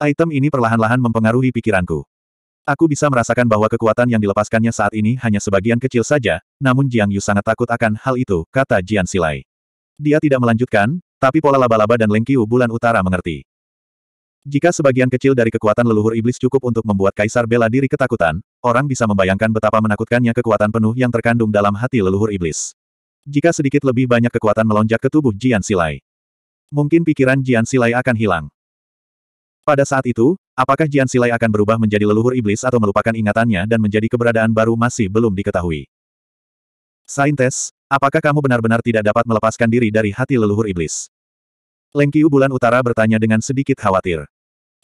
Item ini perlahan-lahan mempengaruhi pikiranku. Aku bisa merasakan bahwa kekuatan yang dilepaskannya saat ini hanya sebagian kecil saja, namun Jiang Yu sangat takut akan hal itu, kata Jian Silai. Dia tidak melanjutkan, tapi pola laba-laba dan Lengkiu bulan utara mengerti. Jika sebagian kecil dari kekuatan leluhur iblis cukup untuk membuat kaisar bela diri ketakutan, orang bisa membayangkan betapa menakutkannya kekuatan penuh yang terkandung dalam hati leluhur iblis. Jika sedikit lebih banyak kekuatan melonjak ke tubuh Jian Silai, mungkin pikiran Jian Silai akan hilang. Pada saat itu, apakah Jian Silai akan berubah menjadi leluhur iblis atau melupakan ingatannya dan menjadi keberadaan baru masih belum diketahui. Saintes, apakah kamu benar-benar tidak dapat melepaskan diri dari hati leluhur iblis? Lengkiu bulan utara bertanya dengan sedikit khawatir.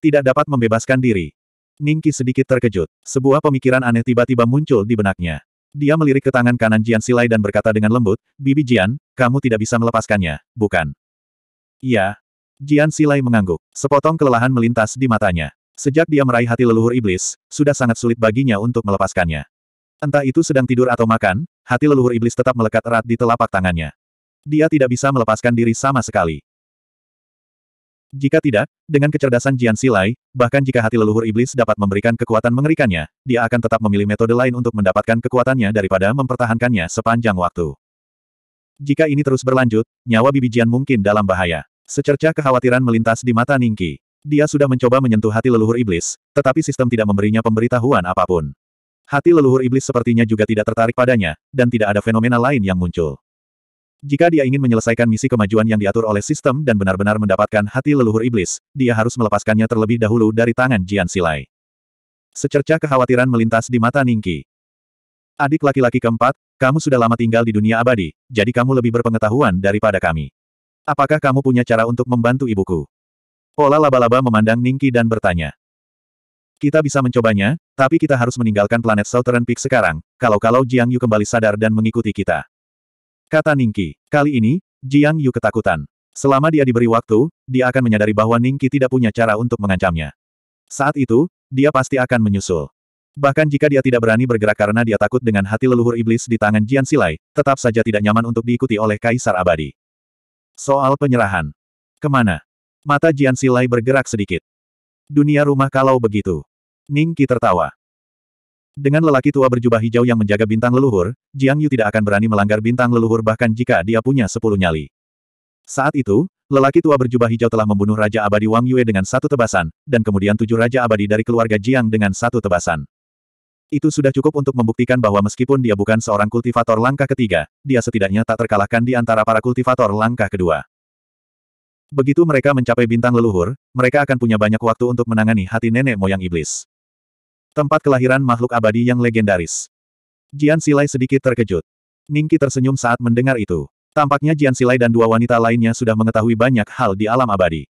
Tidak dapat membebaskan diri. Ningki sedikit terkejut. Sebuah pemikiran aneh tiba-tiba muncul di benaknya. Dia melirik ke tangan kanan Jian Silai dan berkata dengan lembut, Bibi Jian, kamu tidak bisa melepaskannya, bukan? Iya, Jian Silai mengangguk. Sepotong kelelahan melintas di matanya. Sejak dia meraih hati leluhur iblis, sudah sangat sulit baginya untuk melepaskannya. Entah itu sedang tidur atau makan, hati leluhur iblis tetap melekat erat di telapak tangannya. Dia tidak bisa melepaskan diri sama sekali. Jika tidak, dengan kecerdasan Jian Silai, bahkan jika hati leluhur iblis dapat memberikan kekuatan mengerikannya, dia akan tetap memilih metode lain untuk mendapatkan kekuatannya daripada mempertahankannya sepanjang waktu. Jika ini terus berlanjut, nyawa bibi Jian mungkin dalam bahaya. Secercah kekhawatiran melintas di mata Ningki. Dia sudah mencoba menyentuh hati leluhur iblis, tetapi sistem tidak memberinya pemberitahuan apapun. Hati leluhur iblis sepertinya juga tidak tertarik padanya, dan tidak ada fenomena lain yang muncul. Jika dia ingin menyelesaikan misi kemajuan yang diatur oleh sistem dan benar-benar mendapatkan hati leluhur iblis, dia harus melepaskannya terlebih dahulu dari tangan Jian Silai. Secercah kekhawatiran melintas di mata Ningki. Adik laki-laki keempat, kamu sudah lama tinggal di dunia abadi, jadi kamu lebih berpengetahuan daripada kami. Apakah kamu punya cara untuk membantu ibuku? Pola laba-laba memandang Ningki dan bertanya. Kita bisa mencobanya, tapi kita harus meninggalkan planet Southern Peak sekarang, kalau-kalau Jiang Yu kembali sadar dan mengikuti kita. Kata Ningki. Kali ini, Jiang Yu ketakutan. Selama dia diberi waktu, dia akan menyadari bahwa Ningki tidak punya cara untuk mengancamnya. Saat itu, dia pasti akan menyusul. Bahkan jika dia tidak berani bergerak karena dia takut dengan hati leluhur iblis di tangan Jian Silai, tetap saja tidak nyaman untuk diikuti oleh Kaisar Abadi. Soal penyerahan. Kemana? Mata Jian Silai bergerak sedikit. Dunia rumah kalau begitu. Ning Qi tertawa. Dengan lelaki tua berjubah hijau yang menjaga bintang leluhur, Jiang Yu tidak akan berani melanggar bintang leluhur bahkan jika dia punya sepuluh nyali. Saat itu, lelaki tua berjubah hijau telah membunuh Raja Abadi Wang Yue dengan satu tebasan, dan kemudian tujuh Raja Abadi dari keluarga Jiang dengan satu tebasan. Itu sudah cukup untuk membuktikan bahwa meskipun dia bukan seorang kultivator langkah ketiga, dia setidaknya tak terkalahkan di antara para kultivator langkah kedua. Begitu mereka mencapai bintang leluhur, mereka akan punya banyak waktu untuk menangani hati nenek moyang iblis. Tempat kelahiran makhluk abadi yang legendaris. Jian Silai sedikit terkejut. Ningki tersenyum saat mendengar itu. Tampaknya Jian Silai dan dua wanita lainnya sudah mengetahui banyak hal di alam abadi.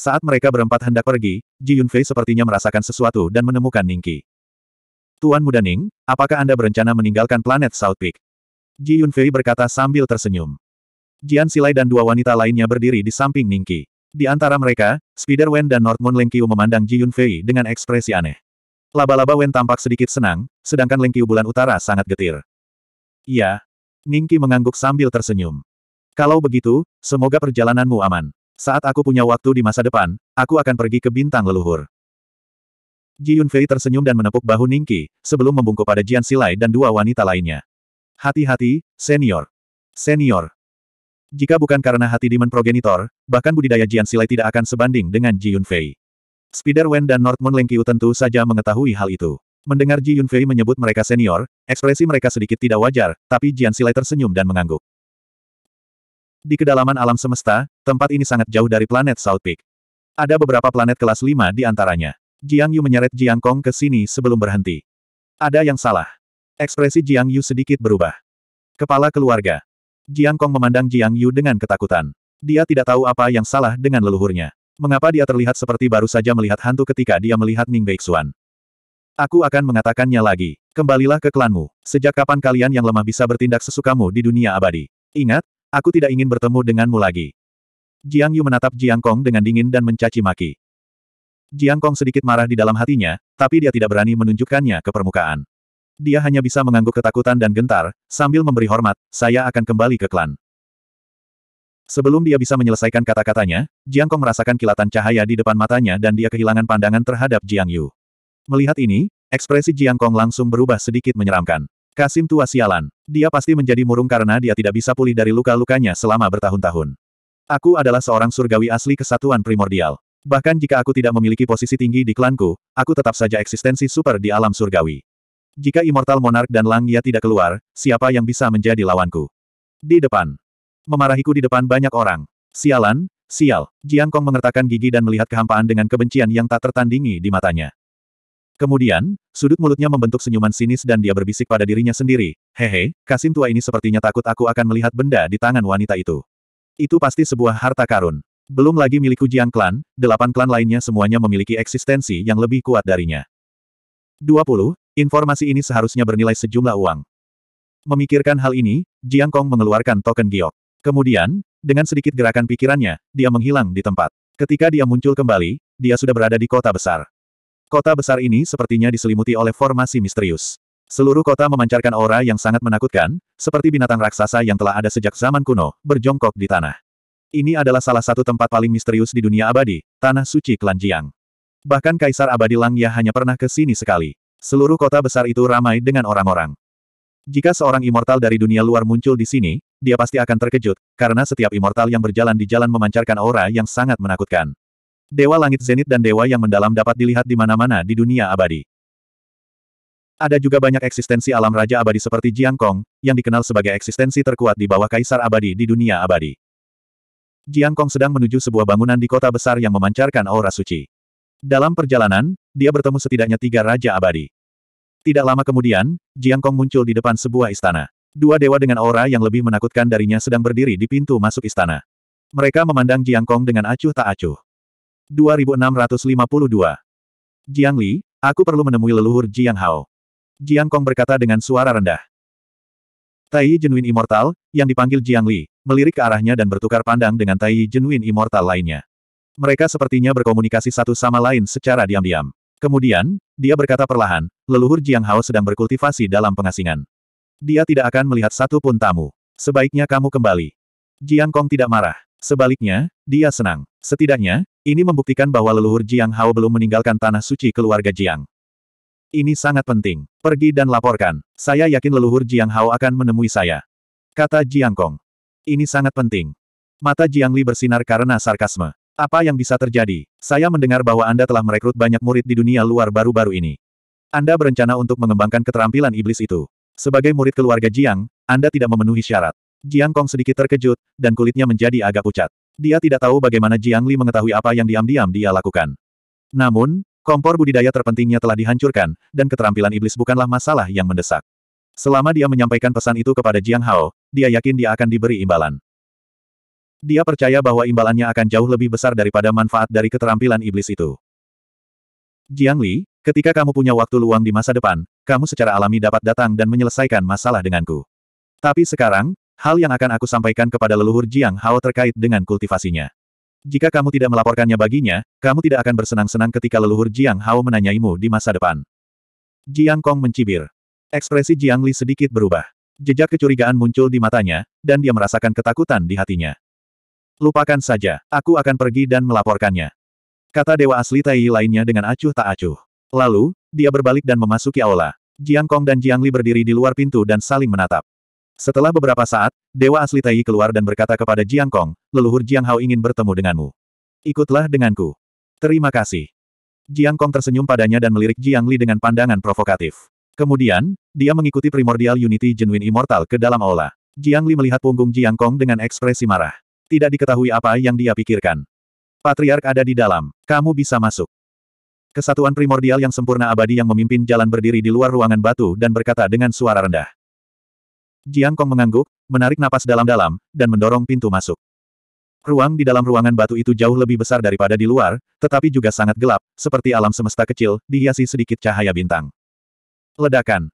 Saat mereka berempat hendak pergi, Ji Yunfei sepertinya merasakan sesuatu dan menemukan Ningki. Tuan Muda Ning, apakah Anda berencana meninggalkan planet South Peak? Ji Yunfei berkata sambil tersenyum. Jian Silai dan dua wanita lainnya berdiri di samping Ningki. Di antara mereka, Spider Wen dan North Moon Lengkiu memandang Ji Yunfei dengan ekspresi aneh. Laba-laba Wen tampak sedikit senang, sedangkan Lengkiu bulan utara sangat getir. Iya. Ningki mengangguk sambil tersenyum. Kalau begitu, semoga perjalananmu aman. Saat aku punya waktu di masa depan, aku akan pergi ke bintang leluhur. Ji Yunfei tersenyum dan menepuk bahu Ningki, sebelum membungkuk pada Jian Silai dan dua wanita lainnya. Hati-hati, senior. Senior. Jika bukan karena hati Demon Progenitor, bahkan budidaya Jian Silai tidak akan sebanding dengan Ji Yunfei. Spider Wen dan North Moon Lengkiu tentu saja mengetahui hal itu. Mendengar Ji Yunfei menyebut mereka senior, ekspresi mereka sedikit tidak wajar, tapi Jian Silai tersenyum dan mengangguk. Di kedalaman alam semesta, tempat ini sangat jauh dari planet South Peak. Ada beberapa planet kelas 5 di antaranya. Jiang Yu menyeret Jiang Kong ke sini sebelum berhenti. Ada yang salah. Ekspresi Jiang Yu sedikit berubah. Kepala keluarga. Jiang Kong memandang Jiang Yu dengan ketakutan. Dia tidak tahu apa yang salah dengan leluhurnya. Mengapa dia terlihat seperti baru saja melihat hantu ketika dia melihat Ning Beixuan? Aku akan mengatakannya lagi. Kembalilah ke klanmu. Sejak kapan kalian yang lemah bisa bertindak sesukamu di dunia abadi? Ingat, aku tidak ingin bertemu denganmu lagi. Jiang Yu menatap Jiang Kong dengan dingin dan mencaci maki. Jiang Kong sedikit marah di dalam hatinya, tapi dia tidak berani menunjukkannya ke permukaan. Dia hanya bisa mengangguk ketakutan dan gentar, sambil memberi hormat, saya akan kembali ke klan. Sebelum dia bisa menyelesaikan kata-katanya, Jiang Kong merasakan kilatan cahaya di depan matanya dan dia kehilangan pandangan terhadap Jiang Yu. Melihat ini, ekspresi Jiang Kong langsung berubah sedikit menyeramkan. Kasim tua sialan. Dia pasti menjadi murung karena dia tidak bisa pulih dari luka-lukanya selama bertahun-tahun. Aku adalah seorang surgawi asli kesatuan primordial. Bahkan jika aku tidak memiliki posisi tinggi di klanku, aku tetap saja eksistensi super di alam surgawi. Jika Immortal Monarch dan Lang Ya tidak keluar, siapa yang bisa menjadi lawanku? Di depan. Memarahiku di depan banyak orang. Sialan, sial. Jiang Kong mengertakkan gigi dan melihat kehampaan dengan kebencian yang tak tertandingi di matanya. Kemudian, sudut mulutnya membentuk senyuman sinis dan dia berbisik pada dirinya sendiri, Hehe, Kasim tua ini sepertinya takut aku akan melihat benda di tangan wanita itu. Itu pasti sebuah harta karun. Belum lagi milikku Jiang Clan, delapan klan lainnya semuanya memiliki eksistensi yang lebih kuat darinya. 20. Informasi ini seharusnya bernilai sejumlah uang. Memikirkan hal ini, Jiang Kong mengeluarkan token giok. Kemudian, dengan sedikit gerakan pikirannya, dia menghilang di tempat. Ketika dia muncul kembali, dia sudah berada di kota besar. Kota besar ini sepertinya diselimuti oleh formasi misterius. Seluruh kota memancarkan aura yang sangat menakutkan, seperti binatang raksasa yang telah ada sejak zaman kuno, berjongkok di tanah. Ini adalah salah satu tempat paling misterius di dunia abadi, Tanah Suci Klan Jiang. Bahkan Kaisar Abadi Langya hanya pernah ke sini sekali. Seluruh kota besar itu ramai dengan orang-orang. Jika seorang immortal dari dunia luar muncul di sini, dia pasti akan terkejut, karena setiap immortal yang berjalan di jalan memancarkan aura yang sangat menakutkan. Dewa langit zenit dan dewa yang mendalam dapat dilihat di mana-mana di dunia abadi. Ada juga banyak eksistensi alam raja abadi seperti Jiang Kong, yang dikenal sebagai eksistensi terkuat di bawah kaisar abadi di dunia abadi. Jiang Kong sedang menuju sebuah bangunan di kota besar yang memancarkan aura suci. Dalam perjalanan, dia bertemu setidaknya tiga raja abadi. Tidak lama kemudian, Jiang Kong muncul di depan sebuah istana. Dua dewa dengan aura yang lebih menakutkan darinya sedang berdiri di pintu masuk istana. Mereka memandang Jiang Kong dengan acuh tak acuh. 2652. Jiang Li, aku perlu menemui leluhur Jiang Hao. Jiang Kong berkata dengan suara rendah. Tai Jenuin Immortal, yang dipanggil Jiang Li, melirik ke arahnya dan bertukar pandang dengan Tai Jenwin Immortal lainnya. Mereka sepertinya berkomunikasi satu sama lain secara diam-diam. Kemudian, dia berkata perlahan, leluhur Jiang Hao sedang berkultivasi dalam pengasingan. Dia tidak akan melihat satu pun tamu. Sebaiknya kamu kembali. Jiang Kong tidak marah. Sebaliknya, dia senang. Setidaknya, ini membuktikan bahwa leluhur Jiang Hao belum meninggalkan tanah suci keluarga Jiang. Ini sangat penting. Pergi dan laporkan. Saya yakin leluhur Jiang Hao akan menemui saya. Kata Jiang Kong. Ini sangat penting. Mata Jiang Li bersinar karena sarkasme. Apa yang bisa terjadi? Saya mendengar bahwa Anda telah merekrut banyak murid di dunia luar baru-baru ini. Anda berencana untuk mengembangkan keterampilan iblis itu. Sebagai murid keluarga Jiang, Anda tidak memenuhi syarat. Jiang Kong sedikit terkejut, dan kulitnya menjadi agak pucat. Dia tidak tahu bagaimana Jiang Li mengetahui apa yang diam-diam dia lakukan. Namun, kompor budidaya terpentingnya telah dihancurkan, dan keterampilan iblis bukanlah masalah yang mendesak. Selama dia menyampaikan pesan itu kepada Jiang Hao, dia yakin dia akan diberi imbalan. Dia percaya bahwa imbalannya akan jauh lebih besar daripada manfaat dari keterampilan iblis itu. Jiang Li, ketika kamu punya waktu luang di masa depan, kamu secara alami dapat datang dan menyelesaikan masalah denganku. Tapi sekarang, hal yang akan aku sampaikan kepada leluhur Jiang Hao terkait dengan kultivasinya. Jika kamu tidak melaporkannya baginya, kamu tidak akan bersenang-senang ketika leluhur Jiang Hao menanyaimu di masa depan. Jiang Kong mencibir. Ekspresi Jiang Li sedikit berubah. Jejak kecurigaan muncul di matanya, dan dia merasakan ketakutan di hatinya. Lupakan saja, aku akan pergi dan melaporkannya. Kata dewa asli Taiyi lainnya dengan acuh tak acuh. Lalu, dia berbalik dan memasuki aula. Jiang Kong dan Jiang Li berdiri di luar pintu dan saling menatap. Setelah beberapa saat, dewa asli Taiyi keluar dan berkata kepada Jiang Kong, leluhur Jiang Hao ingin bertemu denganmu. Ikutlah denganku. Terima kasih. Jiang Kong tersenyum padanya dan melirik Jiang Li dengan pandangan provokatif. Kemudian, dia mengikuti primordial Unity Genuine Immortal ke dalam aula. Jiang Li melihat punggung Jiang Kong dengan ekspresi marah. Tidak diketahui apa yang dia pikirkan. Patriark ada di dalam. Kamu bisa masuk. Kesatuan primordial yang sempurna abadi yang memimpin jalan berdiri di luar ruangan batu dan berkata dengan suara rendah. Jiang Kong mengangguk, menarik napas dalam-dalam, dan mendorong pintu masuk. Ruang di dalam ruangan batu itu jauh lebih besar daripada di luar, tetapi juga sangat gelap, seperti alam semesta kecil, dihiasi sedikit cahaya bintang. Ledakan.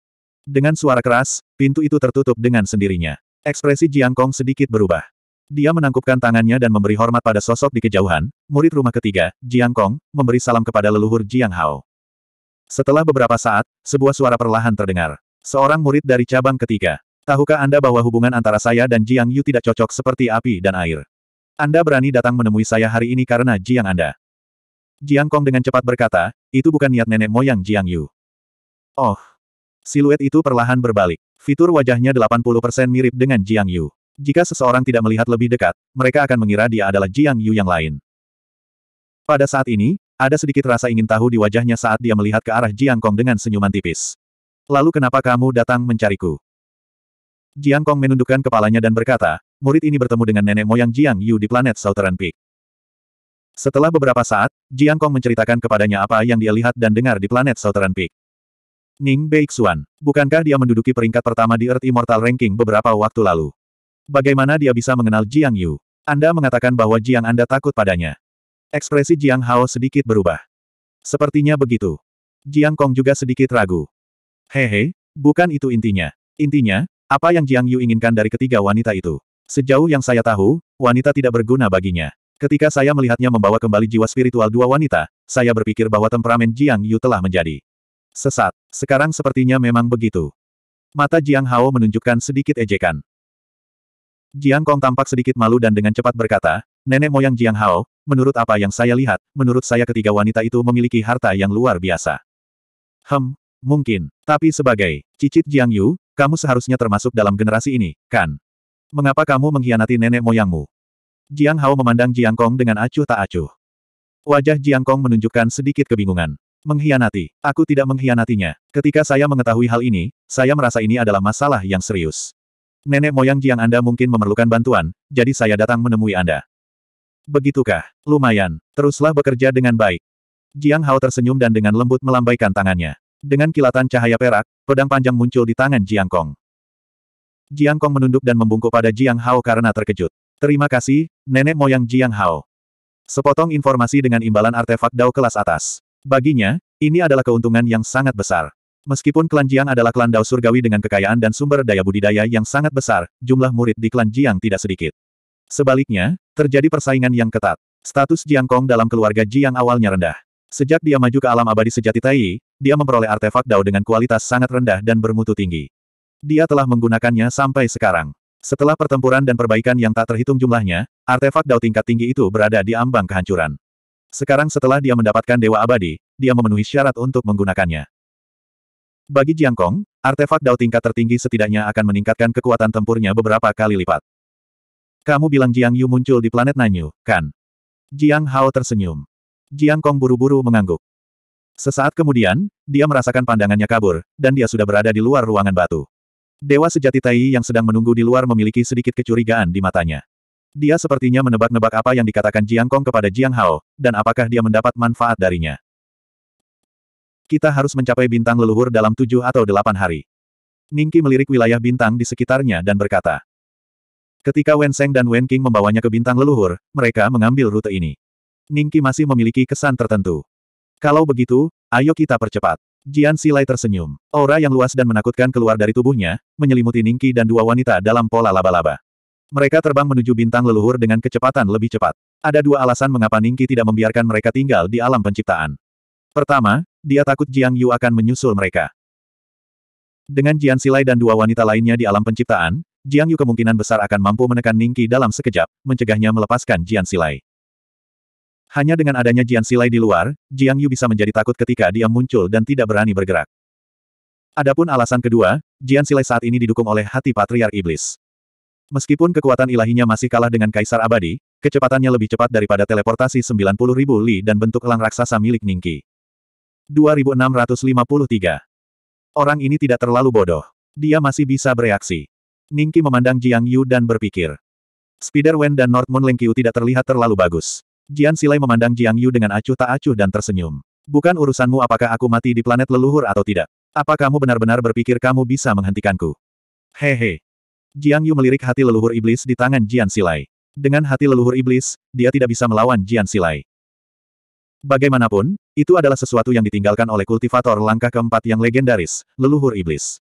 Dengan suara keras, pintu itu tertutup dengan sendirinya. Ekspresi Jiang Kong sedikit berubah. Dia menangkupkan tangannya dan memberi hormat pada sosok di kejauhan, murid rumah ketiga, Jiang Kong, memberi salam kepada leluhur Jiang Hao. Setelah beberapa saat, sebuah suara perlahan terdengar. Seorang murid dari cabang ketiga. Tahukah Anda bahwa hubungan antara saya dan Jiang Yu tidak cocok seperti api dan air? Anda berani datang menemui saya hari ini karena Jiang Anda. Jiang Kong dengan cepat berkata, itu bukan niat nenek moyang Jiang Yu. Oh. Siluet itu perlahan berbalik. Fitur wajahnya 80% mirip dengan Jiang Yu. Jika seseorang tidak melihat lebih dekat, mereka akan mengira dia adalah Jiang Yu yang lain. Pada saat ini, ada sedikit rasa ingin tahu di wajahnya saat dia melihat ke arah Jiang Kong dengan senyuman tipis. Lalu kenapa kamu datang mencariku? Jiang Kong menundukkan kepalanya dan berkata, murid ini bertemu dengan nenek moyang Jiang Yu di planet Southern Peak. Setelah beberapa saat, Jiang Kong menceritakan kepadanya apa yang dia lihat dan dengar di planet Southern Peak. Ning Beixuan, bukankah dia menduduki peringkat pertama di Earth Immortal Ranking beberapa waktu lalu? Bagaimana dia bisa mengenal Jiang Yu? Anda mengatakan bahwa Jiang Anda takut padanya. Ekspresi Jiang Hao sedikit berubah. Sepertinya begitu. Jiang Kong juga sedikit ragu. Hehe, bukan itu intinya. Intinya, apa yang Jiang Yu inginkan dari ketiga wanita itu? Sejauh yang saya tahu, wanita tidak berguna baginya. Ketika saya melihatnya membawa kembali jiwa spiritual dua wanita, saya berpikir bahwa temperamen Jiang Yu telah menjadi Sesat. Sekarang sepertinya memang begitu. Mata Jiang Hao menunjukkan sedikit ejekan. Jiang Kong tampak sedikit malu dan dengan cepat berkata, Nenek moyang Jiang Hao, menurut apa yang saya lihat, menurut saya ketiga wanita itu memiliki harta yang luar biasa. Hem, mungkin. Tapi sebagai cicit Jiang Yu, kamu seharusnya termasuk dalam generasi ini, kan? Mengapa kamu mengkhianati nenek moyangmu? Jiang Hao memandang Jiang Kong dengan acuh tak acuh. Wajah Jiang Kong menunjukkan sedikit kebingungan. Mengkhianati. Aku tidak mengkhianatinya. Ketika saya mengetahui hal ini, saya merasa ini adalah masalah yang serius. Nenek moyang Jiang Anda mungkin memerlukan bantuan, jadi saya datang menemui Anda. Begitukah? Lumayan. Teruslah bekerja dengan baik. Jiang Hao tersenyum dan dengan lembut melambaikan tangannya. Dengan kilatan cahaya perak, pedang panjang muncul di tangan Jiang Kong. Jiang Kong menunduk dan membungkuk pada Jiang Hao karena terkejut. Terima kasih, nenek moyang Jiang Hao. Sepotong informasi dengan imbalan artefak Dao kelas atas. Baginya, ini adalah keuntungan yang sangat besar. Meskipun klan Jiang adalah klan Dao Surgawi dengan kekayaan dan sumber daya budidaya yang sangat besar, jumlah murid di klan Jiang tidak sedikit. Sebaliknya, terjadi persaingan yang ketat. Status Jiang Kong dalam keluarga Jiang awalnya rendah. Sejak dia maju ke alam abadi sejati Tai, dia memperoleh artefak Dao dengan kualitas sangat rendah dan bermutu tinggi. Dia telah menggunakannya sampai sekarang. Setelah pertempuran dan perbaikan yang tak terhitung jumlahnya, artefak Dao tingkat tinggi itu berada di ambang kehancuran. Sekarang setelah dia mendapatkan Dewa Abadi, dia memenuhi syarat untuk menggunakannya. Bagi Jiang Kong, artefak Dao tingkat tertinggi setidaknya akan meningkatkan kekuatan tempurnya beberapa kali lipat. Kamu bilang Jiang Yu muncul di planet Nanyu, kan? Jiang Hao tersenyum. Jiang Kong buru-buru mengangguk. Sesaat kemudian, dia merasakan pandangannya kabur, dan dia sudah berada di luar ruangan batu. Dewa sejati Tai yang sedang menunggu di luar memiliki sedikit kecurigaan di matanya. Dia sepertinya menebak-nebak apa yang dikatakan Jiang Kong kepada Jiang Hao, dan apakah dia mendapat manfaat darinya. Kita harus mencapai bintang leluhur dalam tujuh atau delapan hari. Ningki melirik wilayah bintang di sekitarnya dan berkata. Ketika Wen Seng dan Wen King membawanya ke bintang leluhur, mereka mengambil rute ini. Ningki masih memiliki kesan tertentu. Kalau begitu, ayo kita percepat. Jian Silai tersenyum. Aura yang luas dan menakutkan keluar dari tubuhnya, menyelimuti Ningki dan dua wanita dalam pola laba-laba. Mereka terbang menuju bintang leluhur dengan kecepatan lebih cepat. Ada dua alasan mengapa Ningki tidak membiarkan mereka tinggal di alam penciptaan. Pertama, dia takut Jiang Yu akan menyusul mereka. Dengan Jian Silai dan dua wanita lainnya di alam penciptaan, Jiang Yu kemungkinan besar akan mampu menekan Ningki dalam sekejap, mencegahnya melepaskan Jian Silai. Hanya dengan adanya Jian Silai di luar, Jiang Yu bisa menjadi takut ketika dia muncul dan tidak berani bergerak. Adapun alasan kedua, Jian Silai saat ini didukung oleh hati Patriar Iblis. Meskipun kekuatan ilahinya masih kalah dengan Kaisar Abadi, kecepatannya lebih cepat daripada teleportasi 90 ribu li dan bentuk elang raksasa milik Ningki. 2653 Orang ini tidak terlalu bodoh. Dia masih bisa bereaksi. Ningki memandang Jiang Yu dan berpikir. Spider Wen dan North Moon tidak terlihat terlalu bagus. Jian Silai memandang Jiang Yu dengan acuh tak acuh dan tersenyum. Bukan urusanmu apakah aku mati di planet leluhur atau tidak. Apa kamu benar-benar berpikir kamu bisa menghentikanku? Hehe, Jiang Yu melirik hati leluhur iblis di tangan Jian Silai. Dengan hati leluhur iblis, dia tidak bisa melawan Jian Silai. Bagaimanapun, itu adalah sesuatu yang ditinggalkan oleh kultivator langkah keempat yang legendaris, leluhur iblis.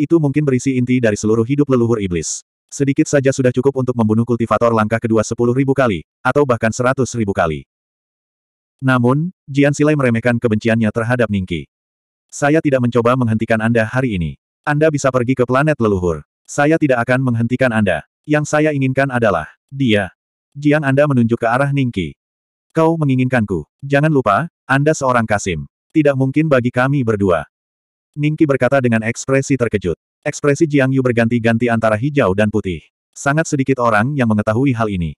Itu mungkin berisi inti dari seluruh hidup leluhur iblis. Sedikit saja sudah cukup untuk membunuh kultivator langkah kedua sepuluh ribu kali, atau bahkan seratus ribu kali. Namun, Jian Silai meremehkan kebenciannya terhadap Ningki. Saya tidak mencoba menghentikan Anda hari ini. Anda bisa pergi ke planet leluhur. Saya tidak akan menghentikan Anda. Yang saya inginkan adalah, dia. Jiang Anda menunjuk ke arah Ningki. Kau menginginkanku. Jangan lupa, Anda seorang Kasim. Tidak mungkin bagi kami berdua. Ningki berkata dengan ekspresi terkejut. Ekspresi Jiang Yu berganti-ganti antara hijau dan putih. Sangat sedikit orang yang mengetahui hal ini.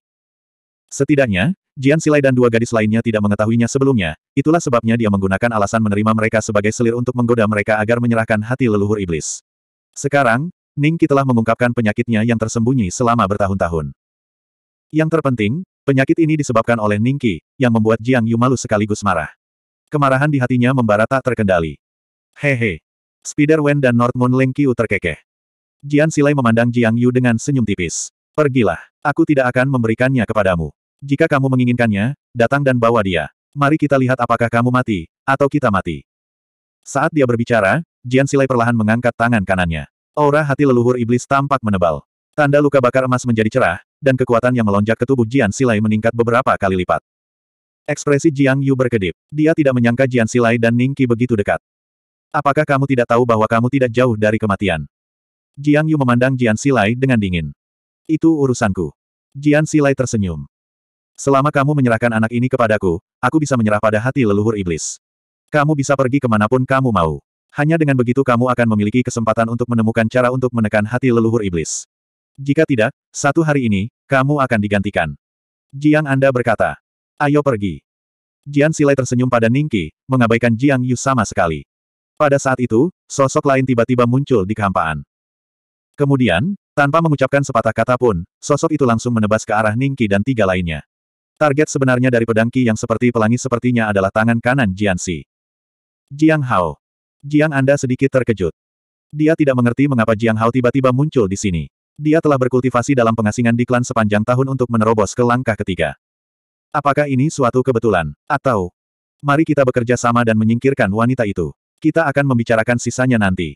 Setidaknya, Jian Silai dan dua gadis lainnya tidak mengetahuinya sebelumnya, itulah sebabnya dia menggunakan alasan menerima mereka sebagai selir untuk menggoda mereka agar menyerahkan hati leluhur iblis. Sekarang, Ningki telah mengungkapkan penyakitnya yang tersembunyi selama bertahun-tahun. Yang terpenting, penyakit ini disebabkan oleh Ningki, yang membuat Jiang Yu malu sekaligus marah. Kemarahan di hatinya membara tak terkendali. Hehe. Spider Wen dan North Moon Leng Qiu terkekeh. Jian Silai memandang Jiang Yu dengan senyum tipis. Pergilah, aku tidak akan memberikannya kepadamu. Jika kamu menginginkannya, datang dan bawa dia. Mari kita lihat apakah kamu mati, atau kita mati. Saat dia berbicara, Jian Silai perlahan mengangkat tangan kanannya. Aura hati leluhur iblis tampak menebal. Tanda luka bakar emas menjadi cerah, dan kekuatan yang melonjak ke tubuh Jian Silai meningkat beberapa kali lipat. Ekspresi Jiang Yu berkedip. Dia tidak menyangka Jian Silai dan Ning Ningki begitu dekat. Apakah kamu tidak tahu bahwa kamu tidak jauh dari kematian? Jiang Yu memandang Jian Silai dengan dingin. Itu urusanku. Jian Silai tersenyum. Selama kamu menyerahkan anak ini kepadaku, aku bisa menyerah pada hati leluhur iblis. Kamu bisa pergi kemanapun kamu mau. Hanya dengan begitu kamu akan memiliki kesempatan untuk menemukan cara untuk menekan hati leluhur iblis. Jika tidak, satu hari ini, kamu akan digantikan. Jiang Anda berkata, ayo pergi. Jian Silai tersenyum pada Ningki, mengabaikan Jiang Yu sama sekali. Pada saat itu, sosok lain tiba-tiba muncul di kehampaan. Kemudian, tanpa mengucapkan sepatah kata pun, sosok itu langsung menebas ke arah Ningki dan tiga lainnya. Target sebenarnya dari pedangki yang seperti pelangi sepertinya adalah tangan kanan Jian Si. Jiang Hao. Jiang Anda sedikit terkejut. Dia tidak mengerti mengapa Jiang Hao tiba-tiba muncul di sini. Dia telah berkultivasi dalam pengasingan di klan sepanjang tahun untuk menerobos ke langkah ketiga. Apakah ini suatu kebetulan? Atau, mari kita bekerja sama dan menyingkirkan wanita itu. Kita akan membicarakan sisanya nanti.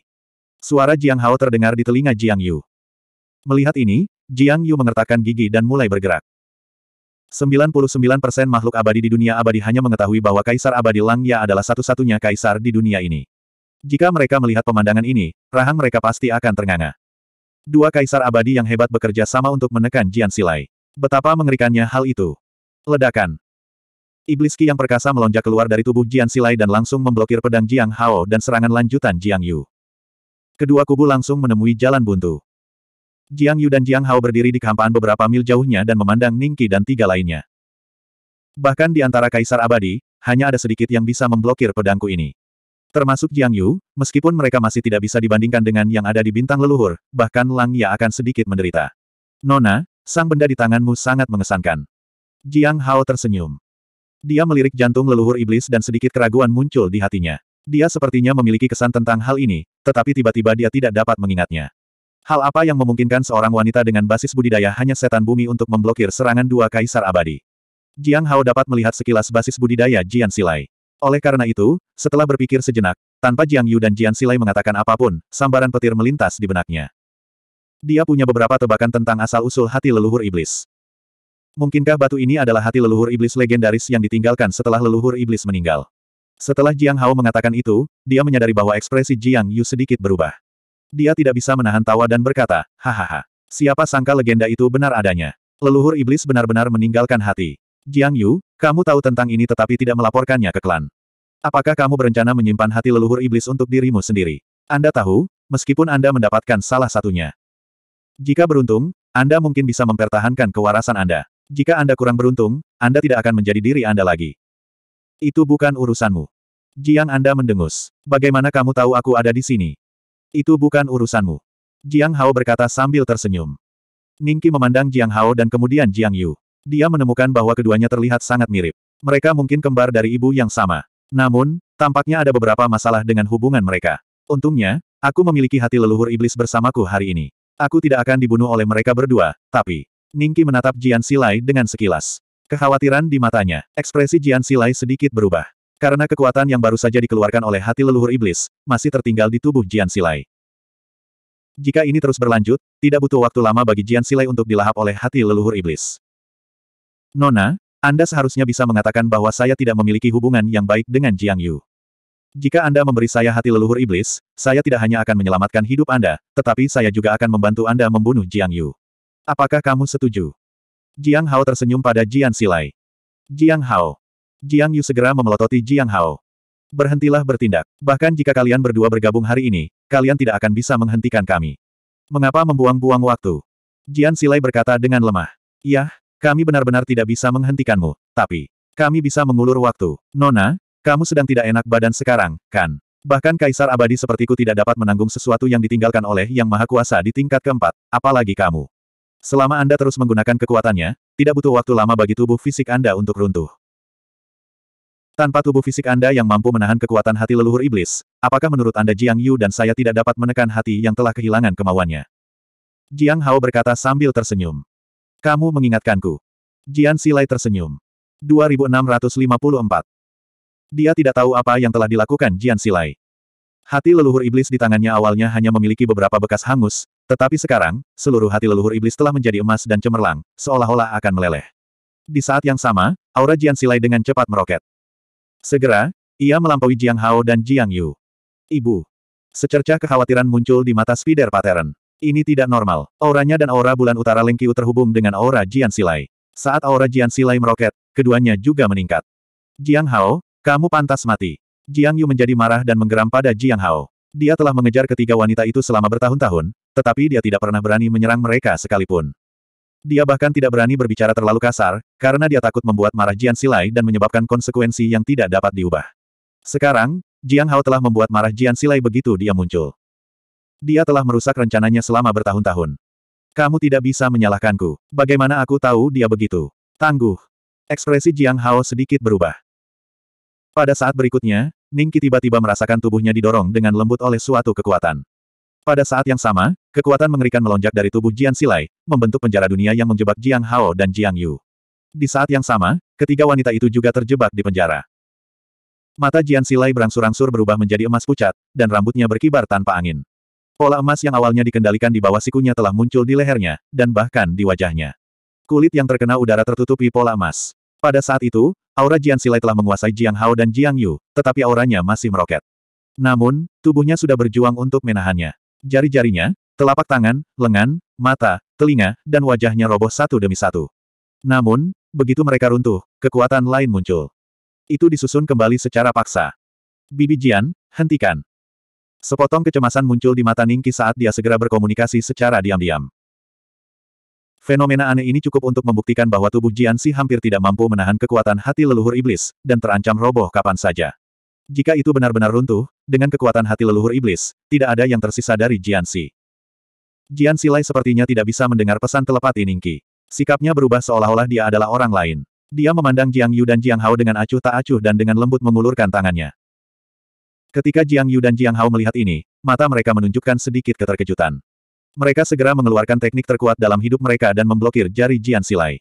Suara Jiang Hao terdengar di telinga Jiang Yu. Melihat ini, Jiang Yu mengertakkan gigi dan mulai bergerak. 99% makhluk abadi di dunia abadi hanya mengetahui bahwa Kaisar Abadi Langya adalah satu-satunya kaisar di dunia ini. Jika mereka melihat pemandangan ini, rahang mereka pasti akan ternganga. Dua kaisar abadi yang hebat bekerja sama untuk menekan Jian Silai. Betapa mengerikannya hal itu. Ledakan. Iblis Ki yang perkasa melonjak keluar dari tubuh Jian Silai dan langsung memblokir pedang Jiang Hao dan serangan lanjutan Jiang Yu. Kedua kubu langsung menemui jalan buntu. Jiang Yu dan Jiang Hao berdiri di kehampaan beberapa mil jauhnya dan memandang Ningqi dan tiga lainnya. Bahkan di antara kaisar abadi, hanya ada sedikit yang bisa memblokir pedangku ini. Termasuk Jiang Yu, meskipun mereka masih tidak bisa dibandingkan dengan yang ada di bintang leluhur, bahkan Lang Ya akan sedikit menderita. Nona, sang benda di tanganmu sangat mengesankan. Jiang Hao tersenyum. Dia melirik jantung leluhur iblis dan sedikit keraguan muncul di hatinya. Dia sepertinya memiliki kesan tentang hal ini, tetapi tiba-tiba dia tidak dapat mengingatnya. Hal apa yang memungkinkan seorang wanita dengan basis budidaya hanya setan bumi untuk memblokir serangan dua kaisar abadi? Jiang Hao dapat melihat sekilas basis budidaya Jian Silai. Oleh karena itu, setelah berpikir sejenak, tanpa Jiang Yu dan Jian Silai mengatakan apapun, sambaran petir melintas di benaknya. Dia punya beberapa tebakan tentang asal-usul hati leluhur iblis. Mungkinkah batu ini adalah hati leluhur iblis legendaris yang ditinggalkan setelah leluhur iblis meninggal? Setelah Jiang Hao mengatakan itu, dia menyadari bahwa ekspresi Jiang Yu sedikit berubah. Dia tidak bisa menahan tawa dan berkata, hahaha. Siapa sangka legenda itu benar adanya? Leluhur iblis benar-benar meninggalkan hati. Jiang Yu, kamu tahu tentang ini tetapi tidak melaporkannya ke klan. Apakah kamu berencana menyimpan hati leluhur iblis untuk dirimu sendiri? Anda tahu, meskipun Anda mendapatkan salah satunya. Jika beruntung, Anda mungkin bisa mempertahankan kewarasan Anda. Jika Anda kurang beruntung, Anda tidak akan menjadi diri Anda lagi. Itu bukan urusanmu. Jiang Anda mendengus. Bagaimana kamu tahu aku ada di sini? Itu bukan urusanmu. Jiang Hao berkata sambil tersenyum. Ningki memandang Jiang Hao dan kemudian Jiang Yu. Dia menemukan bahwa keduanya terlihat sangat mirip. Mereka mungkin kembar dari ibu yang sama. Namun, tampaknya ada beberapa masalah dengan hubungan mereka. Untungnya, aku memiliki hati leluhur iblis bersamaku hari ini. Aku tidak akan dibunuh oleh mereka berdua, tapi... Ningki menatap Jian Silai dengan sekilas. Kekhawatiran di matanya, ekspresi Jian Silai sedikit berubah. Karena kekuatan yang baru saja dikeluarkan oleh hati leluhur iblis, masih tertinggal di tubuh Jian Silai. Jika ini terus berlanjut, tidak butuh waktu lama bagi Jian Silai untuk dilahap oleh hati leluhur iblis. Nona, Anda seharusnya bisa mengatakan bahwa saya tidak memiliki hubungan yang baik dengan Jiang Yu. Jika Anda memberi saya hati leluhur iblis, saya tidak hanya akan menyelamatkan hidup Anda, tetapi saya juga akan membantu Anda membunuh Jiang Yu. Apakah kamu setuju? Jiang Hao tersenyum pada Jian Silai. Jiang Hao. Jiang Yu segera memelototi Jiang Hao. Berhentilah bertindak. Bahkan jika kalian berdua bergabung hari ini, kalian tidak akan bisa menghentikan kami. Mengapa membuang-buang waktu? Jian Silai berkata dengan lemah. Yah, kami benar-benar tidak bisa menghentikanmu, tapi kami bisa mengulur waktu. Nona, kamu sedang tidak enak badan sekarang, kan? Bahkan kaisar abadi sepertiku tidak dapat menanggung sesuatu yang ditinggalkan oleh Yang Maha Kuasa di tingkat keempat, apalagi kamu. Selama Anda terus menggunakan kekuatannya, tidak butuh waktu lama bagi tubuh fisik Anda untuk runtuh. Tanpa tubuh fisik Anda yang mampu menahan kekuatan hati leluhur iblis, apakah menurut Anda Jiang Yu dan saya tidak dapat menekan hati yang telah kehilangan kemauannya? Jiang Hao berkata sambil tersenyum. Kamu mengingatkanku. Jian Silai tersenyum. 2654. Dia tidak tahu apa yang telah dilakukan Jian Silai. Hati leluhur iblis di tangannya awalnya hanya memiliki beberapa bekas hangus, tetapi sekarang, seluruh hati leluhur iblis telah menjadi emas dan cemerlang, seolah-olah akan meleleh. Di saat yang sama, aura Jian Silai dengan cepat meroket. Segera, ia melampaui Jiang Hao dan Jiang Yu. Ibu. Secercah kekhawatiran muncul di mata Spider Pattern. Ini tidak normal. Auranya dan aura bulan utara Lengkiu terhubung dengan aura Jian Silai. Saat aura Jian Silai meroket, keduanya juga meningkat. Jiang Hao, kamu pantas mati. Jiang Yu menjadi marah dan menggeram pada Jiang Hao. Dia telah mengejar ketiga wanita itu selama bertahun-tahun, tetapi dia tidak pernah berani menyerang mereka sekalipun. Dia bahkan tidak berani berbicara terlalu kasar, karena dia takut membuat marah Jian Silai dan menyebabkan konsekuensi yang tidak dapat diubah. Sekarang, Jiang Hao telah membuat marah Jian Silai begitu dia muncul. Dia telah merusak rencananya selama bertahun-tahun. Kamu tidak bisa menyalahkanku. Bagaimana aku tahu dia begitu? Tangguh. Ekspresi Jiang Hao sedikit berubah. Pada saat berikutnya, Ningki tiba-tiba merasakan tubuhnya didorong dengan lembut oleh suatu kekuatan. Pada saat yang sama, kekuatan mengerikan melonjak dari tubuh Jian Silai, membentuk penjara dunia yang menjebak Jiang Hao dan Jiang Yu. Di saat yang sama, ketiga wanita itu juga terjebak di penjara. Mata Jian Silai berangsur-angsur berubah menjadi emas pucat, dan rambutnya berkibar tanpa angin. Pola emas yang awalnya dikendalikan di bawah sikunya telah muncul di lehernya, dan bahkan di wajahnya. Kulit yang terkena udara tertutupi pola emas. Pada saat itu, aura Jian Silai telah menguasai Jiang Hao dan Jiang Yu, tetapi auranya masih meroket. Namun, tubuhnya sudah berjuang untuk menahannya. Jari-jarinya, telapak tangan, lengan, mata, telinga, dan wajahnya roboh satu demi satu. Namun, begitu mereka runtuh, kekuatan lain muncul. Itu disusun kembali secara paksa. Bibi Jian, hentikan. Sepotong kecemasan muncul di mata Ningki saat dia segera berkomunikasi secara diam-diam. Fenomena aneh ini cukup untuk membuktikan bahwa tubuh Jiansi hampir tidak mampu menahan kekuatan hati leluhur iblis, dan terancam roboh kapan saja. Jika itu benar-benar runtuh, dengan kekuatan hati leluhur iblis, tidak ada yang tersisa dari Jiansi. Jiansi Lai sepertinya tidak bisa mendengar pesan telepati Ningki. Sikapnya berubah seolah-olah dia adalah orang lain. Dia memandang Jiang Yu dan Jiang Hao dengan acuh tak acuh dan dengan lembut mengulurkan tangannya. Ketika Jiang Yu dan Jiang Hao melihat ini, mata mereka menunjukkan sedikit keterkejutan. Mereka segera mengeluarkan teknik terkuat dalam hidup mereka dan memblokir jari Jian Silai.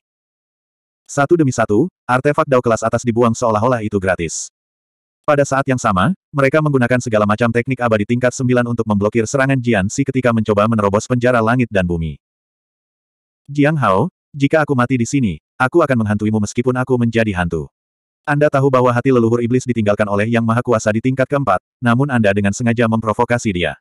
Satu demi satu, artefak dao kelas atas dibuang seolah-olah itu gratis. Pada saat yang sama, mereka menggunakan segala macam teknik abadi tingkat sembilan untuk memblokir serangan Jian Si ketika mencoba menerobos penjara langit dan bumi. Jiang Hao, jika aku mati di sini, aku akan menghantuimu meskipun aku menjadi hantu. Anda tahu bahwa hati leluhur iblis ditinggalkan oleh Yang Maha Kuasa di tingkat keempat, namun Anda dengan sengaja memprovokasi dia.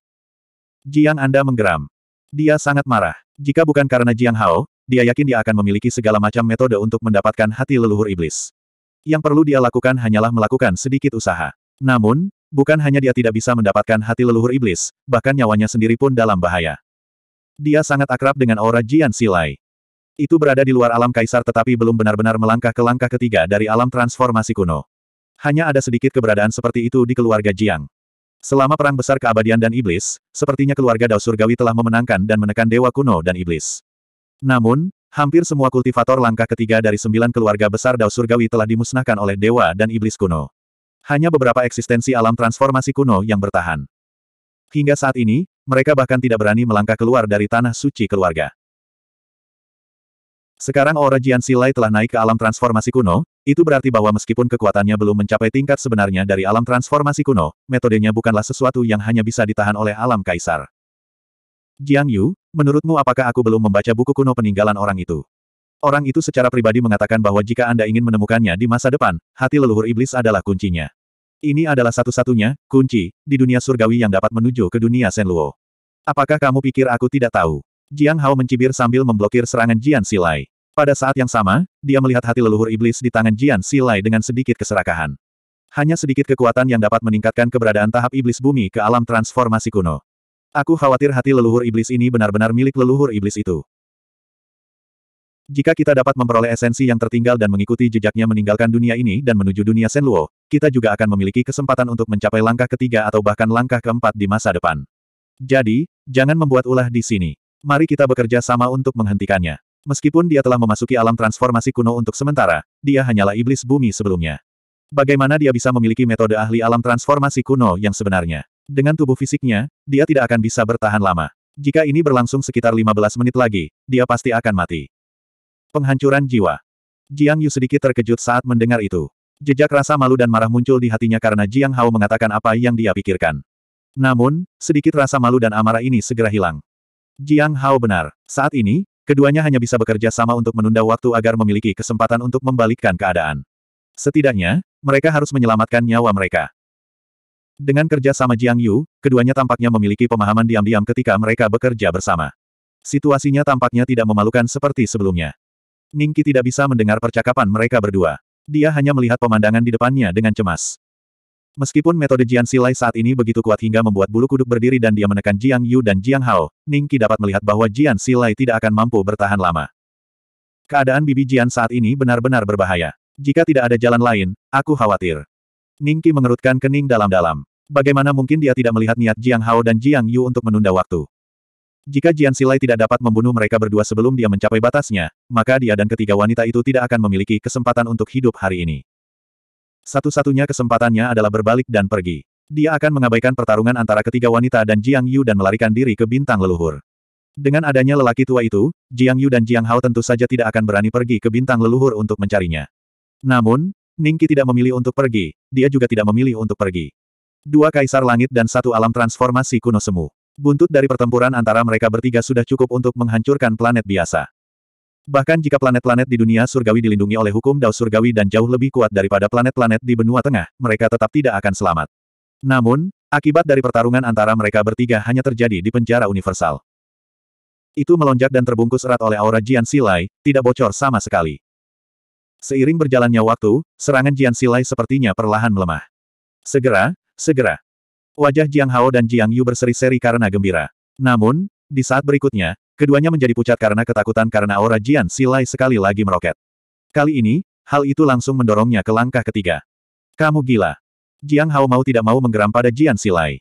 Jiang Anda menggeram. Dia sangat marah. Jika bukan karena Jiang Hao, dia yakin dia akan memiliki segala macam metode untuk mendapatkan hati leluhur iblis. Yang perlu dia lakukan hanyalah melakukan sedikit usaha. Namun, bukan hanya dia tidak bisa mendapatkan hati leluhur iblis, bahkan nyawanya sendiri pun dalam bahaya. Dia sangat akrab dengan aura Jian Silai. Itu berada di luar alam kaisar tetapi belum benar-benar melangkah ke langkah ketiga dari alam transformasi kuno. Hanya ada sedikit keberadaan seperti itu di keluarga Jiang. Selama perang besar keabadian dan iblis, sepertinya keluarga Dao Surgawi telah memenangkan dan menekan dewa kuno dan iblis. Namun, hampir semua kultivator langkah ketiga dari sembilan keluarga besar Dao Surgawi telah dimusnahkan oleh dewa dan iblis kuno. Hanya beberapa eksistensi alam transformasi kuno yang bertahan. Hingga saat ini, mereka bahkan tidak berani melangkah keluar dari tanah suci keluarga. Sekarang aura Jian Silai telah naik ke alam transformasi kuno, itu berarti bahwa meskipun kekuatannya belum mencapai tingkat sebenarnya dari alam transformasi kuno, metodenya bukanlah sesuatu yang hanya bisa ditahan oleh alam kaisar. Jiang Yu, menurutmu apakah aku belum membaca buku kuno peninggalan orang itu? Orang itu secara pribadi mengatakan bahwa jika Anda ingin menemukannya di masa depan, hati leluhur iblis adalah kuncinya. Ini adalah satu-satunya, kunci, di dunia surgawi yang dapat menuju ke dunia Senluo. Apakah kamu pikir aku tidak tahu? Jiang Hao mencibir sambil memblokir serangan Jian Silai. Pada saat yang sama, dia melihat hati leluhur iblis di tangan Jian Silai dengan sedikit keserakahan. Hanya sedikit kekuatan yang dapat meningkatkan keberadaan tahap iblis bumi ke alam transformasi kuno. Aku khawatir hati leluhur iblis ini benar-benar milik leluhur iblis itu. Jika kita dapat memperoleh esensi yang tertinggal dan mengikuti jejaknya meninggalkan dunia ini dan menuju dunia Sen Luo, kita juga akan memiliki kesempatan untuk mencapai langkah ketiga atau bahkan langkah keempat di masa depan. Jadi, jangan membuat ulah di sini. Mari kita bekerja sama untuk menghentikannya. Meskipun dia telah memasuki alam transformasi kuno untuk sementara, dia hanyalah iblis bumi sebelumnya. Bagaimana dia bisa memiliki metode ahli alam transformasi kuno yang sebenarnya? Dengan tubuh fisiknya, dia tidak akan bisa bertahan lama. Jika ini berlangsung sekitar 15 menit lagi, dia pasti akan mati. Penghancuran jiwa. Jiang Yu sedikit terkejut saat mendengar itu. Jejak rasa malu dan marah muncul di hatinya karena Jiang Hao mengatakan apa yang dia pikirkan. Namun, sedikit rasa malu dan amarah ini segera hilang. Jiang Hao benar. Saat ini, keduanya hanya bisa bekerja sama untuk menunda waktu agar memiliki kesempatan untuk membalikkan keadaan. Setidaknya, mereka harus menyelamatkan nyawa mereka. Dengan kerja sama Jiang Yu, keduanya tampaknya memiliki pemahaman diam-diam ketika mereka bekerja bersama. Situasinya tampaknya tidak memalukan seperti sebelumnya. Ningki tidak bisa mendengar percakapan mereka berdua. Dia hanya melihat pemandangan di depannya dengan cemas. Meskipun metode Jian Silai saat ini begitu kuat hingga membuat bulu kuduk berdiri dan dia menekan Jiang Yu dan Jiang Hao, Ning Qi dapat melihat bahwa Jian Silai tidak akan mampu bertahan lama. Keadaan bibi Jian saat ini benar-benar berbahaya. Jika tidak ada jalan lain, aku khawatir. Ning Qi mengerutkan kening dalam-dalam. Bagaimana mungkin dia tidak melihat niat Jiang Hao dan Jiang Yu untuk menunda waktu? Jika Jian Silai tidak dapat membunuh mereka berdua sebelum dia mencapai batasnya, maka dia dan ketiga wanita itu tidak akan memiliki kesempatan untuk hidup hari ini. Satu-satunya kesempatannya adalah berbalik dan pergi. Dia akan mengabaikan pertarungan antara ketiga wanita dan Jiang Yu dan melarikan diri ke bintang leluhur. Dengan adanya lelaki tua itu, Jiang Yu dan Jiang Hao tentu saja tidak akan berani pergi ke bintang leluhur untuk mencarinya. Namun, Ningki tidak memilih untuk pergi, dia juga tidak memilih untuk pergi. Dua kaisar langit dan satu alam transformasi kuno semu. Buntut dari pertempuran antara mereka bertiga sudah cukup untuk menghancurkan planet biasa. Bahkan jika planet-planet di dunia surgawi dilindungi oleh hukum Dao surgawi dan jauh lebih kuat daripada planet-planet di benua tengah, mereka tetap tidak akan selamat. Namun, akibat dari pertarungan antara mereka bertiga hanya terjadi di penjara universal. Itu melonjak dan terbungkus erat oleh aura Jian Silai, tidak bocor sama sekali. Seiring berjalannya waktu, serangan Jian Silai sepertinya perlahan melemah. Segera, segera. Wajah Jiang Hao dan Jiang Yu berseri-seri karena gembira. Namun, di saat berikutnya, Keduanya menjadi pucat karena ketakutan karena aura Jian Silai sekali lagi meroket. Kali ini, hal itu langsung mendorongnya ke langkah ketiga. Kamu gila. Jiang Hao mau tidak mau menggeram pada Jian Silai.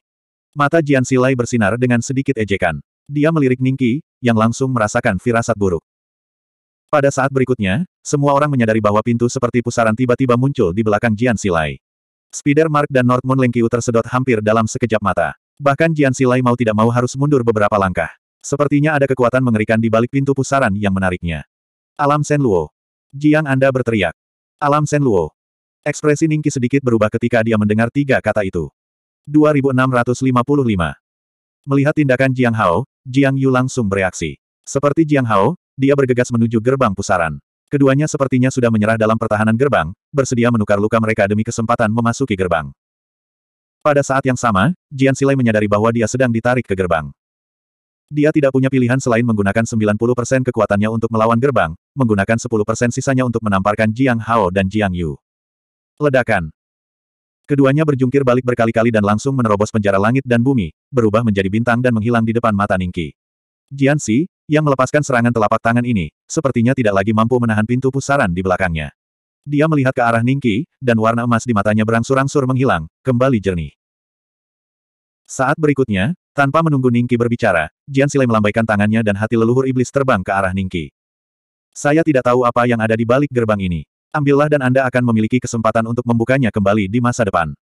Mata Jian Silai bersinar dengan sedikit ejekan. Dia melirik Ningki, yang langsung merasakan firasat buruk. Pada saat berikutnya, semua orang menyadari bahwa pintu seperti pusaran tiba-tiba muncul di belakang Jian Silai. Spider Mark dan North Moon Lengkiu tersedot hampir dalam sekejap mata. Bahkan Jian Silai mau tidak mau harus mundur beberapa langkah. Sepertinya ada kekuatan mengerikan di balik pintu pusaran yang menariknya. Alam Sen Luo. Jiang Anda berteriak. Alam Sen Luo. Ekspresi Ningki sedikit berubah ketika dia mendengar tiga kata itu. 2655. Melihat tindakan Jiang Hao, Jiang Yu langsung bereaksi. Seperti Jiang Hao, dia bergegas menuju gerbang pusaran. Keduanya sepertinya sudah menyerah dalam pertahanan gerbang, bersedia menukar luka mereka demi kesempatan memasuki gerbang. Pada saat yang sama, Jian Silai menyadari bahwa dia sedang ditarik ke gerbang. Dia tidak punya pilihan selain menggunakan 90% kekuatannya untuk melawan gerbang, menggunakan 10% sisanya untuk menamparkan Jiang Hao dan Jiang Yu. Ledakan. Keduanya berjungkir balik berkali-kali dan langsung menerobos penjara langit dan bumi, berubah menjadi bintang dan menghilang di depan mata Ningki. Jian Si, yang melepaskan serangan telapak tangan ini, sepertinya tidak lagi mampu menahan pintu pusaran di belakangnya. Dia melihat ke arah Ningki, dan warna emas di matanya berangsur-angsur menghilang, kembali jernih. Saat berikutnya, tanpa menunggu Ningki berbicara, Jian Silei melambaikan tangannya dan hati leluhur iblis terbang ke arah Ningki. Saya tidak tahu apa yang ada di balik gerbang ini. Ambillah dan Anda akan memiliki kesempatan untuk membukanya kembali di masa depan.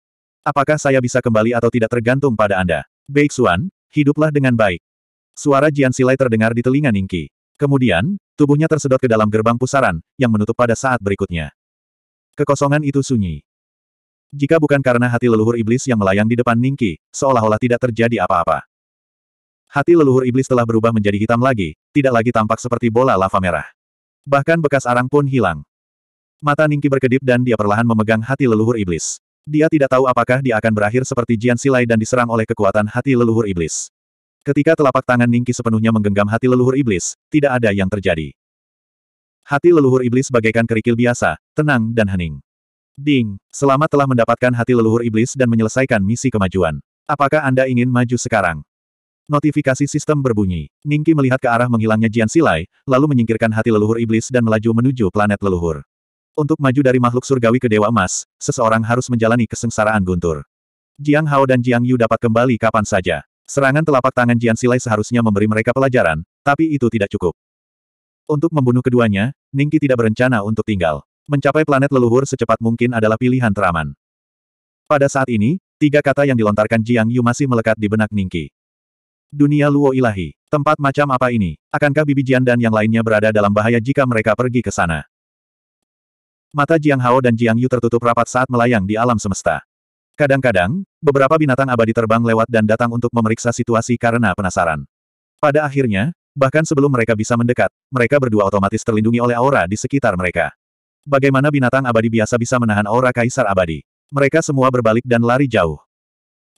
Apakah saya bisa kembali atau tidak tergantung pada Anda? Baik Xuan, hiduplah dengan baik. Suara Jian Silai terdengar di telinga Ningki. Kemudian, tubuhnya tersedot ke dalam gerbang pusaran, yang menutup pada saat berikutnya. Kekosongan itu sunyi. Jika bukan karena hati leluhur iblis yang melayang di depan Ningki, seolah-olah tidak terjadi apa-apa. Hati leluhur iblis telah berubah menjadi hitam lagi, tidak lagi tampak seperti bola lava merah. Bahkan bekas arang pun hilang. Mata Ningki berkedip dan dia perlahan memegang hati leluhur iblis. Dia tidak tahu apakah dia akan berakhir seperti Jian Silai dan diserang oleh kekuatan hati leluhur iblis. Ketika telapak tangan Ningki sepenuhnya menggenggam hati leluhur iblis, tidak ada yang terjadi. Hati leluhur iblis bagaikan kerikil biasa, tenang dan hening. Ding, selamat telah mendapatkan hati leluhur iblis dan menyelesaikan misi kemajuan. Apakah Anda ingin maju sekarang? Notifikasi sistem berbunyi. Ningki melihat ke arah menghilangnya Jian Silai, lalu menyingkirkan hati leluhur iblis dan melaju menuju planet leluhur. Untuk maju dari makhluk surgawi ke Dewa Emas, seseorang harus menjalani kesengsaraan guntur. Jiang Hao dan Jiang Yu dapat kembali kapan saja. Serangan telapak tangan Jian Silai seharusnya memberi mereka pelajaran, tapi itu tidak cukup. Untuk membunuh keduanya, Ningki tidak berencana untuk tinggal. Mencapai planet leluhur secepat mungkin adalah pilihan teraman. Pada saat ini, tiga kata yang dilontarkan Jiang Yu masih melekat di benak Ningki. Dunia Luo Ilahi. Tempat macam apa ini? Akankah Bibi Jian dan yang lainnya berada dalam bahaya jika mereka pergi ke sana? Mata Jiang Hao dan Jiang Yu tertutup rapat saat melayang di alam semesta. Kadang-kadang, beberapa binatang abadi terbang lewat dan datang untuk memeriksa situasi karena penasaran. Pada akhirnya, bahkan sebelum mereka bisa mendekat, mereka berdua otomatis terlindungi oleh aura di sekitar mereka. Bagaimana binatang abadi biasa bisa menahan aura kaisar abadi? Mereka semua berbalik dan lari jauh.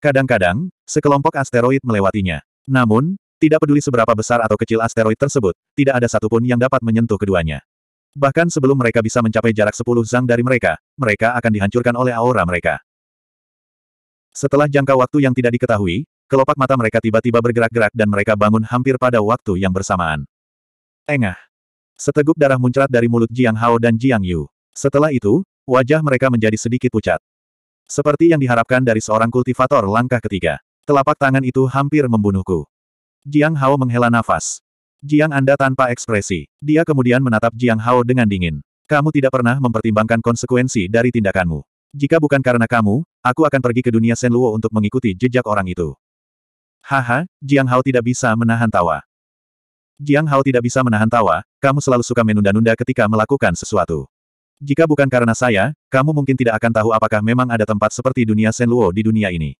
Kadang-kadang, sekelompok asteroid melewatinya. Namun, tidak peduli seberapa besar atau kecil asteroid tersebut, tidak ada satupun yang dapat menyentuh keduanya. Bahkan sebelum mereka bisa mencapai jarak 10 zang dari mereka, mereka akan dihancurkan oleh aura mereka. Setelah jangka waktu yang tidak diketahui, kelopak mata mereka tiba-tiba bergerak-gerak dan mereka bangun hampir pada waktu yang bersamaan. Engah. Seteguk darah muncrat dari mulut Jiang Hao dan Jiang Yu. Setelah itu, wajah mereka menjadi sedikit pucat. Seperti yang diharapkan dari seorang kultivator langkah ketiga. Telapak tangan itu hampir membunuhku. Jiang Hao menghela nafas. Jiang Anda tanpa ekspresi. Dia kemudian menatap Jiang Hao dengan dingin. Kamu tidak pernah mempertimbangkan konsekuensi dari tindakanmu. Jika bukan karena kamu, aku akan pergi ke dunia Luo untuk mengikuti jejak orang itu. Haha, Jiang Hao tidak bisa menahan tawa. Jiang Hao tidak bisa menahan tawa, kamu selalu suka menunda-nunda ketika melakukan sesuatu. Jika bukan karena saya, kamu mungkin tidak akan tahu apakah memang ada tempat seperti dunia Luo di dunia ini.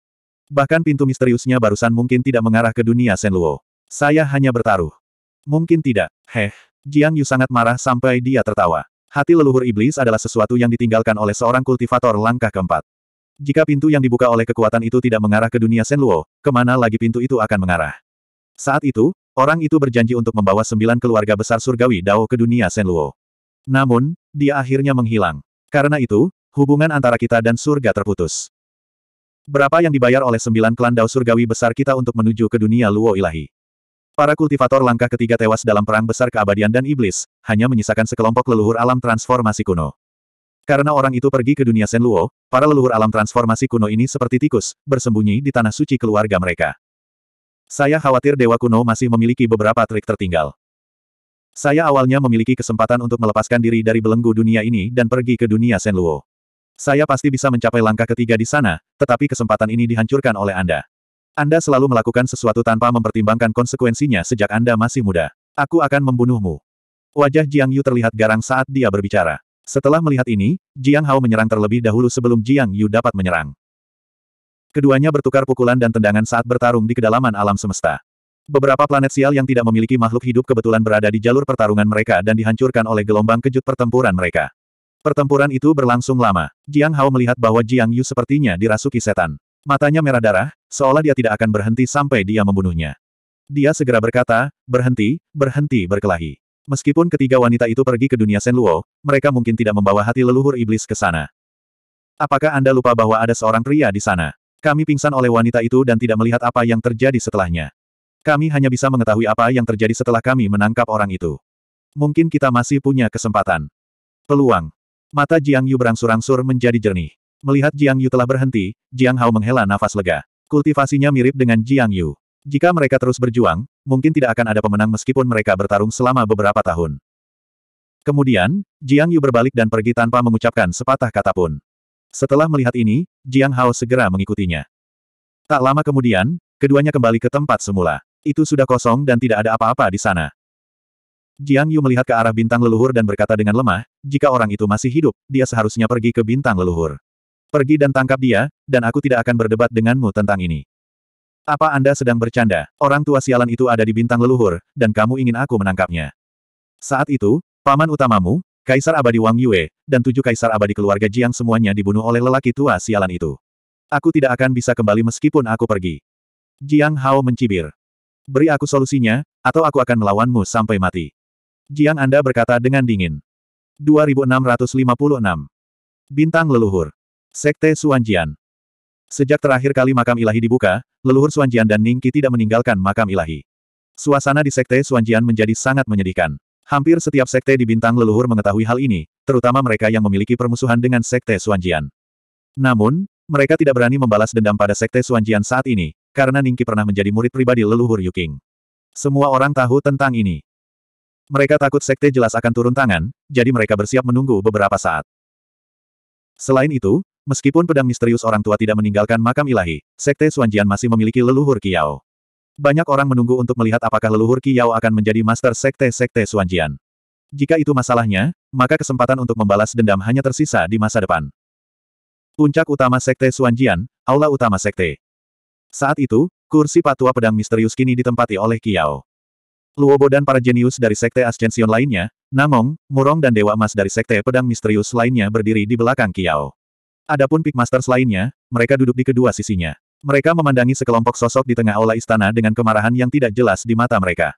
Bahkan pintu misteriusnya barusan mungkin tidak mengarah ke dunia Luo. Saya hanya bertaruh. Mungkin tidak. Heh. Jiang Yu sangat marah sampai dia tertawa. Hati leluhur iblis adalah sesuatu yang ditinggalkan oleh seorang kultivator langkah keempat. Jika pintu yang dibuka oleh kekuatan itu tidak mengarah ke dunia Luo, kemana lagi pintu itu akan mengarah? Saat itu, Orang itu berjanji untuk membawa sembilan keluarga besar surgawi Dao ke dunia Senluo. Namun, dia akhirnya menghilang. Karena itu, hubungan antara kita dan surga terputus. Berapa yang dibayar oleh sembilan klan Dao surgawi besar kita untuk menuju ke dunia Luo ilahi? Para kultivator langkah ketiga tewas dalam perang besar keabadian dan iblis, hanya menyisakan sekelompok leluhur alam transformasi kuno. Karena orang itu pergi ke dunia Senluo, para leluhur alam transformasi kuno ini seperti tikus, bersembunyi di tanah suci keluarga mereka. Saya khawatir Dewa Kuno masih memiliki beberapa trik tertinggal. Saya awalnya memiliki kesempatan untuk melepaskan diri dari belenggu dunia ini dan pergi ke dunia Senluo. Saya pasti bisa mencapai langkah ketiga di sana, tetapi kesempatan ini dihancurkan oleh Anda. Anda selalu melakukan sesuatu tanpa mempertimbangkan konsekuensinya sejak Anda masih muda. Aku akan membunuhmu. Wajah Jiang Yu terlihat garang saat dia berbicara. Setelah melihat ini, Jiang Hao menyerang terlebih dahulu sebelum Jiang Yu dapat menyerang. Keduanya bertukar pukulan dan tendangan saat bertarung di kedalaman alam semesta. Beberapa planet sial yang tidak memiliki makhluk hidup kebetulan berada di jalur pertarungan mereka dan dihancurkan oleh gelombang kejut pertempuran mereka. Pertempuran itu berlangsung lama. Jiang Hao melihat bahwa Jiang Yu sepertinya dirasuki setan. Matanya merah darah, seolah dia tidak akan berhenti sampai dia membunuhnya. Dia segera berkata, berhenti, berhenti berkelahi. Meskipun ketiga wanita itu pergi ke dunia Sen Luo, mereka mungkin tidak membawa hati leluhur iblis ke sana. Apakah Anda lupa bahwa ada seorang pria di sana? Kami pingsan oleh wanita itu dan tidak melihat apa yang terjadi setelahnya. Kami hanya bisa mengetahui apa yang terjadi setelah kami menangkap orang itu. Mungkin kita masih punya kesempatan. Peluang. Mata Jiang Yu berangsur-angsur menjadi jernih. Melihat Jiang Yu telah berhenti, Jiang Hao menghela nafas lega. Kultivasinya mirip dengan Jiang Yu. Jika mereka terus berjuang, mungkin tidak akan ada pemenang meskipun mereka bertarung selama beberapa tahun. Kemudian, Jiang Yu berbalik dan pergi tanpa mengucapkan sepatah kata pun. Setelah melihat ini, Jiang Hao segera mengikutinya. Tak lama kemudian, keduanya kembali ke tempat semula. Itu sudah kosong dan tidak ada apa-apa di sana. Jiang Yu melihat ke arah bintang leluhur dan berkata dengan lemah, jika orang itu masih hidup, dia seharusnya pergi ke bintang leluhur. Pergi dan tangkap dia, dan aku tidak akan berdebat denganmu tentang ini. Apa Anda sedang bercanda? Orang tua sialan itu ada di bintang leluhur, dan kamu ingin aku menangkapnya. Saat itu, paman utamamu, Kaisar abadi Wang Yue, dan tujuh kaisar abadi keluarga Jiang semuanya dibunuh oleh lelaki tua sialan itu. Aku tidak akan bisa kembali meskipun aku pergi. Jiang Hao mencibir. Beri aku solusinya, atau aku akan melawanmu sampai mati. Jiang Anda berkata dengan dingin. 2656. Bintang Leluhur. Sekte Suanjian. Sejak terakhir kali makam ilahi dibuka, leluhur Suanjian dan Ningki tidak meninggalkan makam ilahi. Suasana di Sekte Suanjian menjadi sangat menyedihkan. Hampir setiap sekte di bintang leluhur mengetahui hal ini, terutama mereka yang memiliki permusuhan dengan sekte Suanjian. Namun, mereka tidak berani membalas dendam pada sekte Suanjian saat ini, karena Ningki pernah menjadi murid pribadi leluhur Yuking. Semua orang tahu tentang ini. Mereka takut sekte jelas akan turun tangan, jadi mereka bersiap menunggu beberapa saat. Selain itu, meskipun pedang misterius orang tua tidak meninggalkan makam ilahi, sekte Suanjian masih memiliki leluhur Kiao. Banyak orang menunggu untuk melihat apakah leluhur Qiyao akan menjadi master sekte-sekte Suanjian. Jika itu masalahnya, maka kesempatan untuk membalas dendam hanya tersisa di masa depan. Puncak utama sekte Suanjian, aula utama sekte. Saat itu, kursi patua pedang misterius kini ditempati oleh Qiyao. Luobo dan para jenius dari sekte Ascension lainnya, Namong, Murong dan Dewa Emas dari sekte pedang misterius lainnya berdiri di belakang Qiyao. Adapun Peak Masters lainnya, mereka duduk di kedua sisinya. Mereka memandangi sekelompok sosok di tengah aula istana dengan kemarahan yang tidak jelas di mata mereka.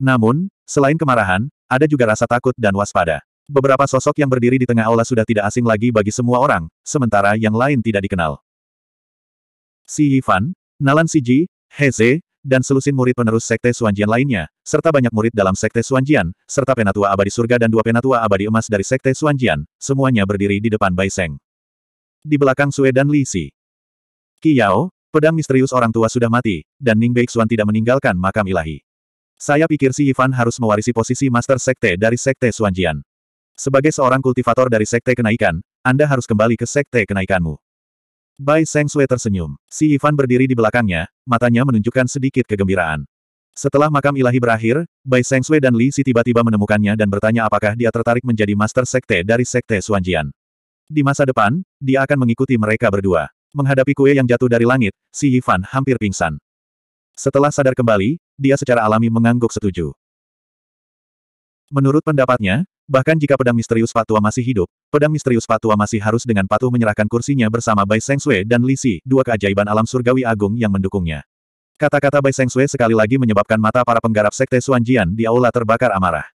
Namun, selain kemarahan, ada juga rasa takut dan waspada. Beberapa sosok yang berdiri di tengah aula sudah tidak asing lagi bagi semua orang, sementara yang lain tidak dikenal. Si Yifan, Nalan Siji, Heze, dan selusin murid penerus Sekte Suanjian lainnya, serta banyak murid dalam Sekte Suanjian, serta penatua abadi surga dan dua penatua abadi emas dari Sekte Suanjian, semuanya berdiri di depan Bai Di belakang Sue dan Li Si, Yao, pedang misterius orang tua sudah mati, dan Ning Beixuan tidak meninggalkan makam ilahi. Saya pikir si Ivan harus mewarisi posisi Master Sekte dari Sekte Suanjian. Sebagai seorang kultivator dari Sekte Kenaikan, Anda harus kembali ke Sekte Kenaikanmu. Bai Seng Sui tersenyum. Si Ivan berdiri di belakangnya, matanya menunjukkan sedikit kegembiraan. Setelah makam ilahi berakhir, Bai Seng Sui dan Li Si tiba-tiba menemukannya dan bertanya apakah dia tertarik menjadi master sekte dari sekte Suanjian. Di masa depan, dia akan mengikuti mereka berdua. Menghadapi kue yang jatuh dari langit, si Yifan hampir pingsan. Setelah sadar kembali, dia secara alami mengangguk setuju. Menurut pendapatnya, bahkan jika pedang misterius Fatua masih hidup, pedang misterius Fatua masih harus dengan patuh menyerahkan kursinya bersama Bai Seng Sui dan Li Si, dua keajaiban alam surgawi agung yang mendukungnya. Kata-kata Bai Seng Sui sekali lagi menyebabkan mata para penggarap Sekte Suanjian di aula terbakar amarah.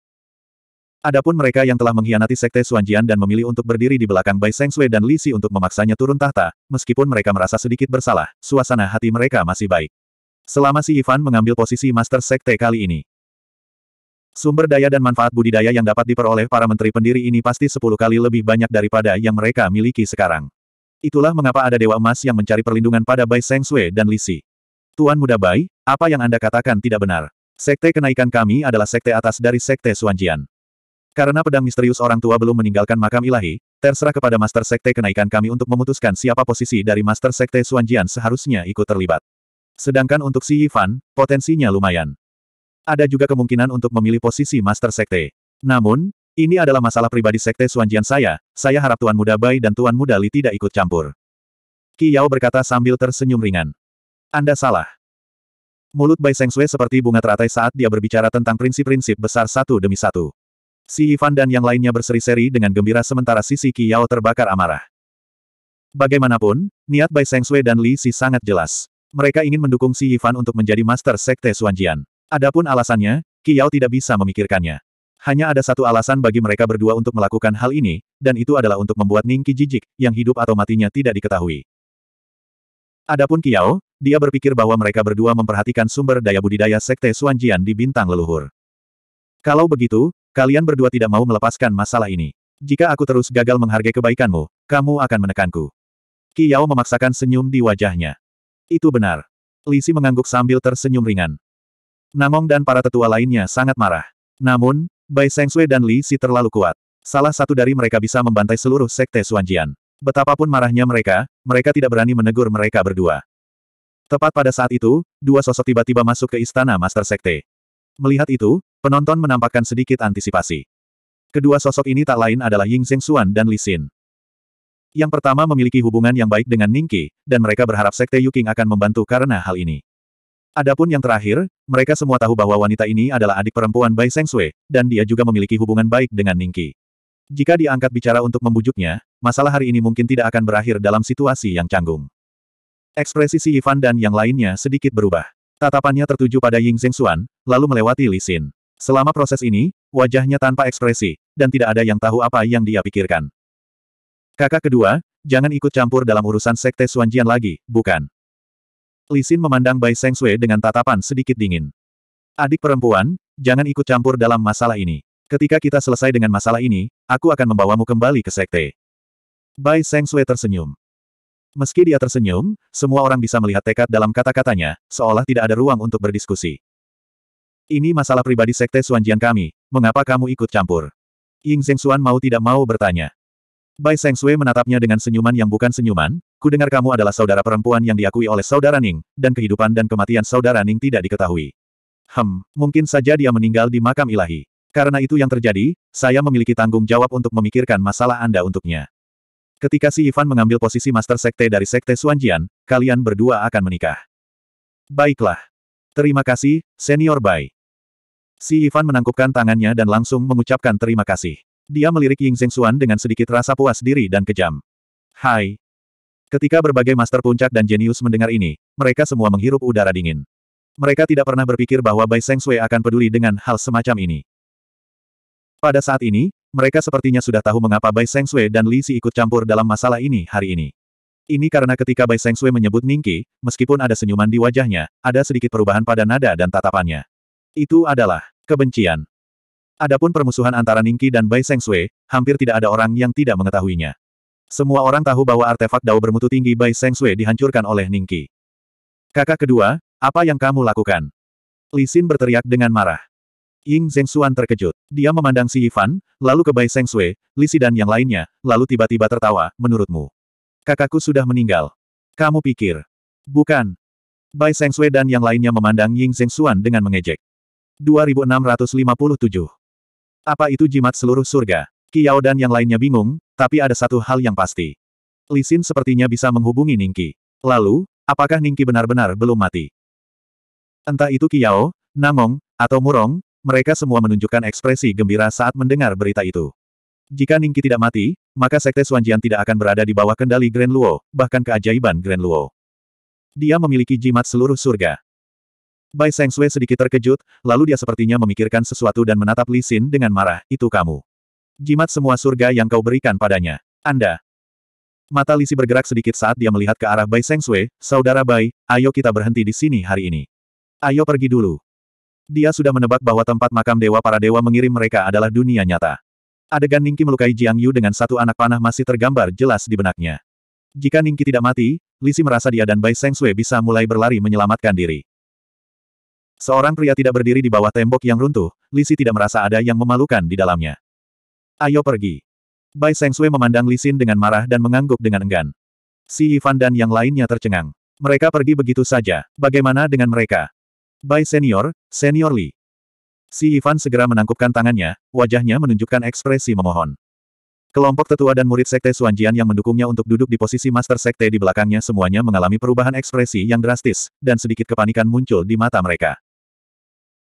Adapun mereka yang telah mengkhianati Sekte Suanjian dan memilih untuk berdiri di belakang Bai Seng Sui dan Li Si untuk memaksanya turun tahta, meskipun mereka merasa sedikit bersalah, suasana hati mereka masih baik. Selama si Ivan mengambil posisi Master Sekte kali ini. Sumber daya dan manfaat budidaya yang dapat diperoleh para menteri pendiri ini pasti 10 kali lebih banyak daripada yang mereka miliki sekarang. Itulah mengapa ada Dewa Emas yang mencari perlindungan pada Bai Seng Sui dan Li Si. Tuan Muda Bai, apa yang Anda katakan tidak benar. Sekte kenaikan kami adalah sekte atas dari Sekte Suanjian. Karena pedang misterius orang tua belum meninggalkan makam ilahi, terserah kepada Master Sekte kenaikan kami untuk memutuskan siapa posisi dari Master Sekte Suanjian seharusnya ikut terlibat. Sedangkan untuk si Yifan, potensinya lumayan. Ada juga kemungkinan untuk memilih posisi Master Sekte. Namun, ini adalah masalah pribadi Sekte Suanjian saya, saya harap Tuan Muda Bai dan Tuan Muda Li tidak ikut campur. Qi Yao berkata sambil tersenyum ringan. Anda salah. Mulut Bai Seng Sui seperti bunga teratai saat dia berbicara tentang prinsip-prinsip besar satu demi satu. Si Ivan dan yang lainnya berseri-seri dengan gembira sementara sisi Qi terbakar amarah. Bagaimanapun, niat Bai Sensui dan Li Si sangat jelas. Mereka ingin mendukung si Ivan untuk menjadi Master Sekte Suanjian. Adapun alasannya, Qi tidak bisa memikirkannya. Hanya ada satu alasan bagi mereka berdua untuk melakukan hal ini, dan itu adalah untuk membuat Ning Qi jijik, yang hidup atau matinya tidak diketahui. Adapun Kiao, dia berpikir bahwa mereka berdua memperhatikan sumber daya budidaya Sekte Suanjian di bintang leluhur. Kalau begitu, Kalian berdua tidak mau melepaskan masalah ini. Jika aku terus gagal menghargai kebaikanmu, kamu akan menekanku. Yao memaksakan senyum di wajahnya. Itu benar. Li Lisi mengangguk sambil tersenyum ringan. Namong dan para tetua lainnya sangat marah. Namun, Bai Sui dan Li Si terlalu kuat. Salah satu dari mereka bisa membantai seluruh sekte Suanjian. Betapapun marahnya mereka, mereka tidak berani menegur mereka berdua. Tepat pada saat itu, dua sosok tiba-tiba masuk ke istana Master Sekte. Melihat itu, penonton menampakkan sedikit antisipasi. Kedua sosok ini tak lain adalah Ying Zheng Xuan dan Li Xin. Yang pertama memiliki hubungan yang baik dengan Ningqi, dan mereka berharap Sekte Yuking akan membantu karena hal ini. Adapun yang terakhir, mereka semua tahu bahwa wanita ini adalah adik perempuan Bai Sui, dan dia juga memiliki hubungan baik dengan Ningqi. Jika diangkat bicara untuk membujuknya, masalah hari ini mungkin tidak akan berakhir dalam situasi yang canggung. Ekspresi si Ivan dan yang lainnya sedikit berubah. Tatapannya tertuju pada Ying Xuan, lalu melewati Li Xin. Selama proses ini, wajahnya tanpa ekspresi, dan tidak ada yang tahu apa yang dia pikirkan. Kakak kedua, jangan ikut campur dalam urusan sekte Xuanjian lagi, bukan? Li Xin memandang Bai Seng Sui dengan tatapan sedikit dingin. Adik perempuan, jangan ikut campur dalam masalah ini. Ketika kita selesai dengan masalah ini, aku akan membawamu kembali ke sekte. Bai Seng Sui tersenyum. Meski dia tersenyum, semua orang bisa melihat tekad dalam kata-katanya, seolah tidak ada ruang untuk berdiskusi. Ini masalah pribadi sekte Suanjian kami, mengapa kamu ikut campur? Ying Suan mau tidak mau bertanya. Bai Seng Sui menatapnya dengan senyuman yang bukan senyuman, kudengar kamu adalah saudara perempuan yang diakui oleh saudara Ning, dan kehidupan dan kematian saudara Ning tidak diketahui. Hmm, mungkin saja dia meninggal di makam ilahi. Karena itu yang terjadi, saya memiliki tanggung jawab untuk memikirkan masalah Anda untuknya. Ketika si Ivan mengambil posisi Master Sekte dari Sekte Suanjian, kalian berdua akan menikah. Baiklah. Terima kasih, Senior Bai. Si Ivan menangkupkan tangannya dan langsung mengucapkan terima kasih. Dia melirik Ying Xuan dengan sedikit rasa puas diri dan kejam. Hai. Ketika berbagai Master Puncak dan Jenius mendengar ini, mereka semua menghirup udara dingin. Mereka tidak pernah berpikir bahwa Bai Seng Sui akan peduli dengan hal semacam ini. Pada saat ini, mereka sepertinya sudah tahu mengapa Bai Seng Sui dan Li Si ikut campur dalam masalah ini hari ini. Ini karena ketika Bai Seng Sui menyebut Ningki, meskipun ada senyuman di wajahnya, ada sedikit perubahan pada nada dan tatapannya. Itu adalah kebencian. Adapun permusuhan antara Ningki dan Bai Seng Sui, hampir tidak ada orang yang tidak mengetahuinya. Semua orang tahu bahwa artefak dao bermutu tinggi Bai Seng Sui dihancurkan oleh Ningki. Kakak kedua, apa yang kamu lakukan? Li Xin berteriak dengan marah. Ying Xuan terkejut. Dia memandang si Ivan, lalu ke Bai Li Lisi dan yang lainnya, lalu tiba-tiba tertawa, menurutmu. Kakakku sudah meninggal. Kamu pikir? Bukan. Bai Sui dan yang lainnya memandang Ying Xuan dengan mengejek. 2657. Apa itu jimat seluruh surga? Kiao dan yang lainnya bingung, tapi ada satu hal yang pasti. Li Xin sepertinya bisa menghubungi Ningki. Lalu, apakah Ningki benar-benar belum mati? Entah itu Kiao, Namong, atau Murong, mereka semua menunjukkan ekspresi gembira saat mendengar berita itu. Jika Ningki tidak mati, maka Sekte Suanjian tidak akan berada di bawah kendali Grand Luo, bahkan keajaiban Grand Luo. Dia memiliki jimat seluruh surga. Bai Seng Sui sedikit terkejut, lalu dia sepertinya memikirkan sesuatu dan menatap Li Xin dengan marah, itu kamu. Jimat semua surga yang kau berikan padanya. Anda, Mata Li Lisi bergerak sedikit saat dia melihat ke arah Bai Seng Sui, Saudara Bai, ayo kita berhenti di sini hari ini. Ayo pergi dulu. Dia sudah menebak bahwa tempat makam dewa para dewa mengirim mereka adalah dunia nyata. Adegan Ningki melukai Jiang Yu dengan satu anak panah masih tergambar jelas di benaknya. Jika Ningki tidak mati, Lisi merasa dia dan Bai Seng Sui bisa mulai berlari menyelamatkan diri. Seorang pria tidak berdiri di bawah tembok yang runtuh, Lisi tidak merasa ada yang memalukan di dalamnya. Ayo pergi. Bai Seng Sui memandang Lisin dengan marah dan mengangguk dengan enggan. Si Ivan dan yang lainnya tercengang. Mereka pergi begitu saja. Bagaimana dengan mereka? By senior, senior Li. Si Ivan segera menangkupkan tangannya, wajahnya menunjukkan ekspresi memohon. Kelompok tetua dan murid Sekte Suanjian yang mendukungnya untuk duduk di posisi Master Sekte di belakangnya semuanya mengalami perubahan ekspresi yang drastis, dan sedikit kepanikan muncul di mata mereka.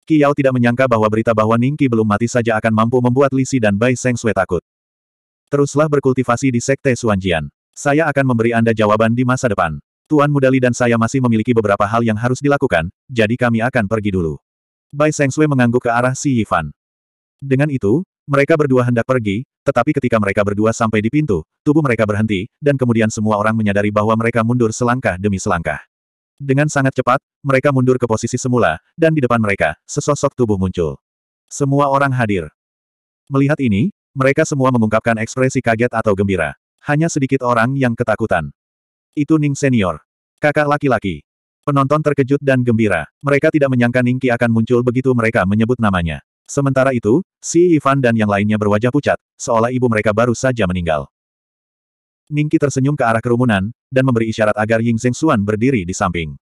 Kiao tidak menyangka bahwa berita bahwa Ningki belum mati saja akan mampu membuat Lisi dan Bai Seng Sue takut. Teruslah berkultivasi di Sekte Suanjian. Saya akan memberi Anda jawaban di masa depan. Tuan Mudali dan saya masih memiliki beberapa hal yang harus dilakukan, jadi kami akan pergi dulu. Bai Sengsui mengangguk ke arah Si Yifan. Dengan itu, mereka berdua hendak pergi, tetapi ketika mereka berdua sampai di pintu, tubuh mereka berhenti, dan kemudian semua orang menyadari bahwa mereka mundur selangkah demi selangkah. Dengan sangat cepat, mereka mundur ke posisi semula, dan di depan mereka, sesosok tubuh muncul. Semua orang hadir. Melihat ini, mereka semua mengungkapkan ekspresi kaget atau gembira. Hanya sedikit orang yang ketakutan. Itu Ning Senior. Kakak laki-laki. Penonton terkejut dan gembira. Mereka tidak menyangka Ning Qi akan muncul begitu mereka menyebut namanya. Sementara itu, si Ivan dan yang lainnya berwajah pucat, seolah ibu mereka baru saja meninggal. Ning Qi tersenyum ke arah kerumunan, dan memberi isyarat agar Ying Zeng Xuan berdiri di samping.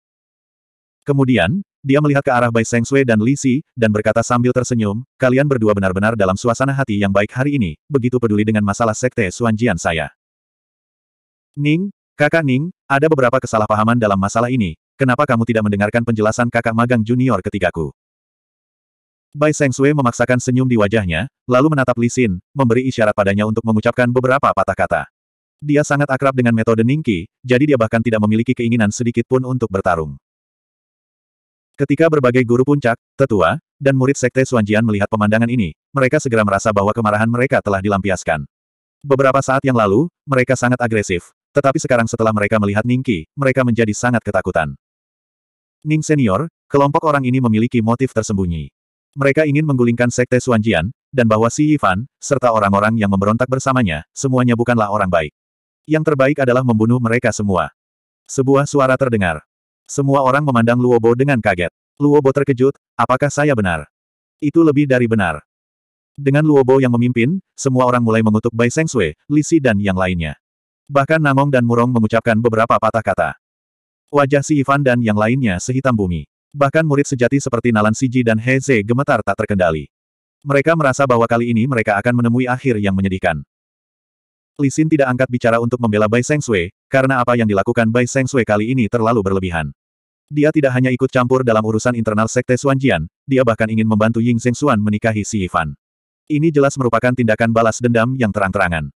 Kemudian, dia melihat ke arah Bai Seng Sui dan Li Si, dan berkata sambil tersenyum, kalian berdua benar-benar dalam suasana hati yang baik hari ini, begitu peduli dengan masalah sekte Jian saya. Ning, Kakak Ning, ada beberapa kesalahpahaman dalam masalah ini, kenapa kamu tidak mendengarkan penjelasan kakak magang junior ketigaku? Bai Seng Sui memaksakan senyum di wajahnya, lalu menatap Li Xin, memberi isyarat padanya untuk mengucapkan beberapa patah kata. Dia sangat akrab dengan metode Ningki, jadi dia bahkan tidak memiliki keinginan sedikit pun untuk bertarung. Ketika berbagai guru puncak, tetua, dan murid sekte Suanjian melihat pemandangan ini, mereka segera merasa bahwa kemarahan mereka telah dilampiaskan. Beberapa saat yang lalu, mereka sangat agresif, tetapi sekarang setelah mereka melihat Ningki, mereka menjadi sangat ketakutan. Ning Senior, kelompok orang ini memiliki motif tersembunyi. Mereka ingin menggulingkan Sekte Suanjian, dan bahwa Si Yifan, serta orang-orang yang memberontak bersamanya, semuanya bukanlah orang baik. Yang terbaik adalah membunuh mereka semua. Sebuah suara terdengar. Semua orang memandang Luobo dengan kaget. Luobo terkejut, apakah saya benar? Itu lebih dari benar. Dengan Luobo yang memimpin, semua orang mulai mengutuk Bai Seng Li Si dan yang lainnya. Bahkan Namong dan Murong mengucapkan beberapa patah kata. Wajah si Ivan dan yang lainnya sehitam bumi. Bahkan murid sejati seperti Nalan Siji dan Heze gemetar tak terkendali. Mereka merasa bahwa kali ini mereka akan menemui akhir yang menyedihkan. Li Xin tidak angkat bicara untuk membela Bai Seng Sui, karena apa yang dilakukan Bai Seng Sui kali ini terlalu berlebihan. Dia tidak hanya ikut campur dalam urusan internal Sekte Suanjian, dia bahkan ingin membantu Ying Seng Xuan menikahi si Ivan. Ini jelas merupakan tindakan balas dendam yang terang-terangan.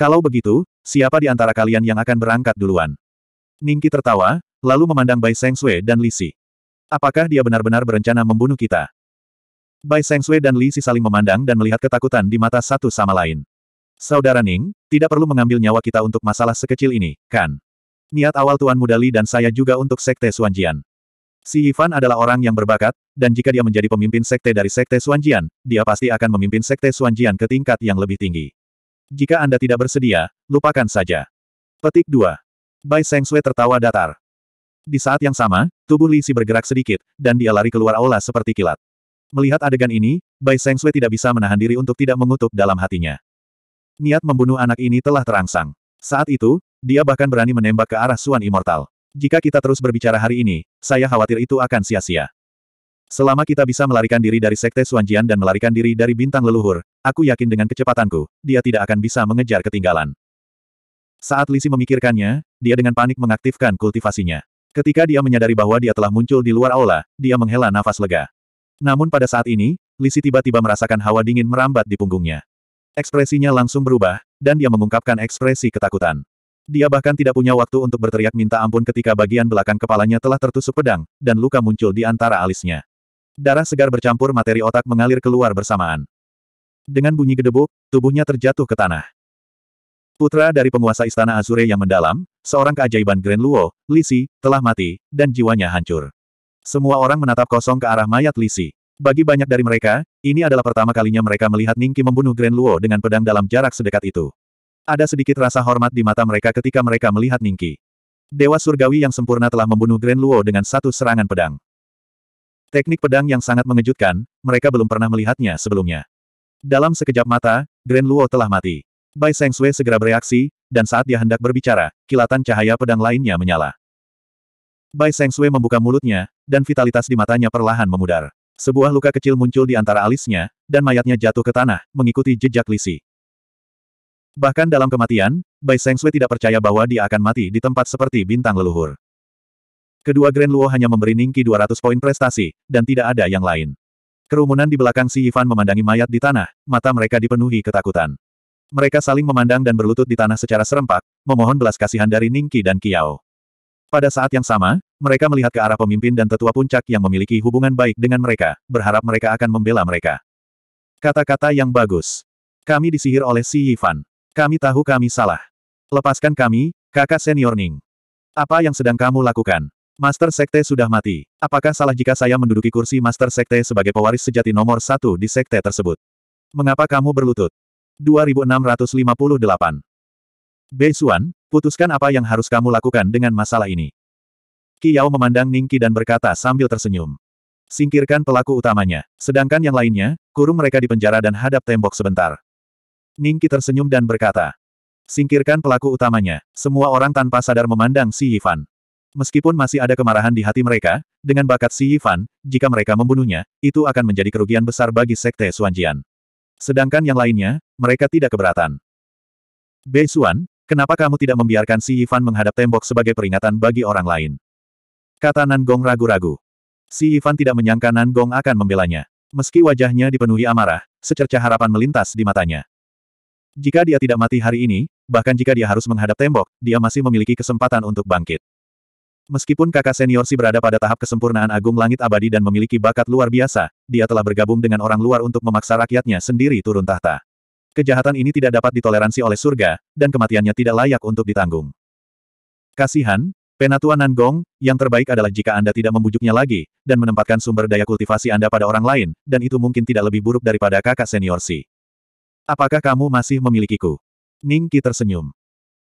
Kalau begitu, Siapa di antara kalian yang akan berangkat duluan? Ningki tertawa, lalu memandang Bai Seng Sui dan Li Si. Apakah dia benar-benar berencana membunuh kita? Bai Seng Sui dan Li Si saling memandang dan melihat ketakutan di mata satu sama lain. Saudara Ning, tidak perlu mengambil nyawa kita untuk masalah sekecil ini, kan? Niat awal Tuan Muda Li dan saya juga untuk Sekte Suanjian. Si Ivan adalah orang yang berbakat, dan jika dia menjadi pemimpin sekte dari Sekte Suanjian, dia pasti akan memimpin Sekte Suanjian ke tingkat yang lebih tinggi. Jika Anda tidak bersedia, lupakan saja. Petik 2. Bai Seng Sui tertawa datar. Di saat yang sama, tubuh Li Si bergerak sedikit, dan dia lari keluar aula seperti kilat. Melihat adegan ini, Bai Seng Sui tidak bisa menahan diri untuk tidak mengutuk dalam hatinya. Niat membunuh anak ini telah terangsang. Saat itu, dia bahkan berani menembak ke arah Suan Immortal. Jika kita terus berbicara hari ini, saya khawatir itu akan sia-sia. Selama kita bisa melarikan diri dari Sekte Suanjian dan melarikan diri dari bintang leluhur, aku yakin dengan kecepatanku, dia tidak akan bisa mengejar ketinggalan. Saat Lisi memikirkannya, dia dengan panik mengaktifkan kultivasinya. Ketika dia menyadari bahwa dia telah muncul di luar aula, dia menghela nafas lega. Namun pada saat ini, Lisi tiba-tiba merasakan hawa dingin merambat di punggungnya. Ekspresinya langsung berubah, dan dia mengungkapkan ekspresi ketakutan. Dia bahkan tidak punya waktu untuk berteriak minta ampun ketika bagian belakang kepalanya telah tertusuk pedang, dan luka muncul di antara alisnya. Darah segar bercampur materi otak mengalir keluar bersamaan. Dengan bunyi gedebuk, tubuhnya terjatuh ke tanah. Putra dari penguasa istana Azure yang mendalam, seorang keajaiban Grand Luo, Lisi, telah mati, dan jiwanya hancur. Semua orang menatap kosong ke arah mayat Lisi. Bagi banyak dari mereka, ini adalah pertama kalinya mereka melihat Ningki membunuh Grand Luo dengan pedang dalam jarak sedekat itu. Ada sedikit rasa hormat di mata mereka ketika mereka melihat Ningki. Dewa Surgawi yang sempurna telah membunuh Grand Luo dengan satu serangan pedang. Teknik pedang yang sangat mengejutkan, mereka belum pernah melihatnya sebelumnya. Dalam sekejap mata, Grand Luo telah mati. Bai Seng Sui segera bereaksi, dan saat dia hendak berbicara, kilatan cahaya pedang lainnya menyala. Bai Seng Sui membuka mulutnya, dan vitalitas di matanya perlahan memudar. Sebuah luka kecil muncul di antara alisnya, dan mayatnya jatuh ke tanah, mengikuti jejak lisi. Bahkan dalam kematian, Bai Seng Sui tidak percaya bahwa dia akan mati di tempat seperti bintang leluhur. Kedua Grand Luo hanya memberi Ningqi 200 poin prestasi, dan tidak ada yang lain. Kerumunan di belakang si Ivan memandangi mayat di tanah, mata mereka dipenuhi ketakutan. Mereka saling memandang dan berlutut di tanah secara serempak, memohon belas kasihan dari Ningki dan Kiao. Pada saat yang sama, mereka melihat ke arah pemimpin dan tetua puncak yang memiliki hubungan baik dengan mereka, berharap mereka akan membela mereka. Kata-kata yang bagus. Kami disihir oleh si Ivan. Kami tahu kami salah. Lepaskan kami, kakak senior Ning. Apa yang sedang kamu lakukan? Master Sekte sudah mati. Apakah salah jika saya menduduki kursi Master Sekte sebagai pewaris sejati nomor satu di Sekte tersebut? Mengapa kamu berlutut? 2658 Bei Xuan, putuskan apa yang harus kamu lakukan dengan masalah ini. Kiao memandang Ningki dan berkata sambil tersenyum. Singkirkan pelaku utamanya. Sedangkan yang lainnya, kurung mereka di penjara dan hadap tembok sebentar. Ningki tersenyum dan berkata. Singkirkan pelaku utamanya. Semua orang tanpa sadar memandang si Yifan. Meskipun masih ada kemarahan di hati mereka, dengan bakat Si Yifan, jika mereka membunuhnya, itu akan menjadi kerugian besar bagi Sekte Suanjian. Sedangkan yang lainnya, mereka tidak keberatan. Bei Xuan, kenapa kamu tidak membiarkan Si Yifan menghadap tembok sebagai peringatan bagi orang lain? Kata Nan Gong ragu-ragu. Si Yifan tidak menyangka Nan Gong akan membelanya. Meski wajahnya dipenuhi amarah, secerca harapan melintas di matanya. Jika dia tidak mati hari ini, bahkan jika dia harus menghadap tembok, dia masih memiliki kesempatan untuk bangkit. Meskipun kakak senior si berada pada tahap kesempurnaan agung langit abadi dan memiliki bakat luar biasa, dia telah bergabung dengan orang luar untuk memaksa rakyatnya sendiri turun tahta. Kejahatan ini tidak dapat ditoleransi oleh surga, dan kematiannya tidak layak untuk ditanggung. Kasihan, Penatua Nanggong, yang terbaik adalah jika Anda tidak membujuknya lagi, dan menempatkan sumber daya kultivasi Anda pada orang lain, dan itu mungkin tidak lebih buruk daripada kakak senior si. Apakah kamu masih memilikiku? Ning Qi tersenyum.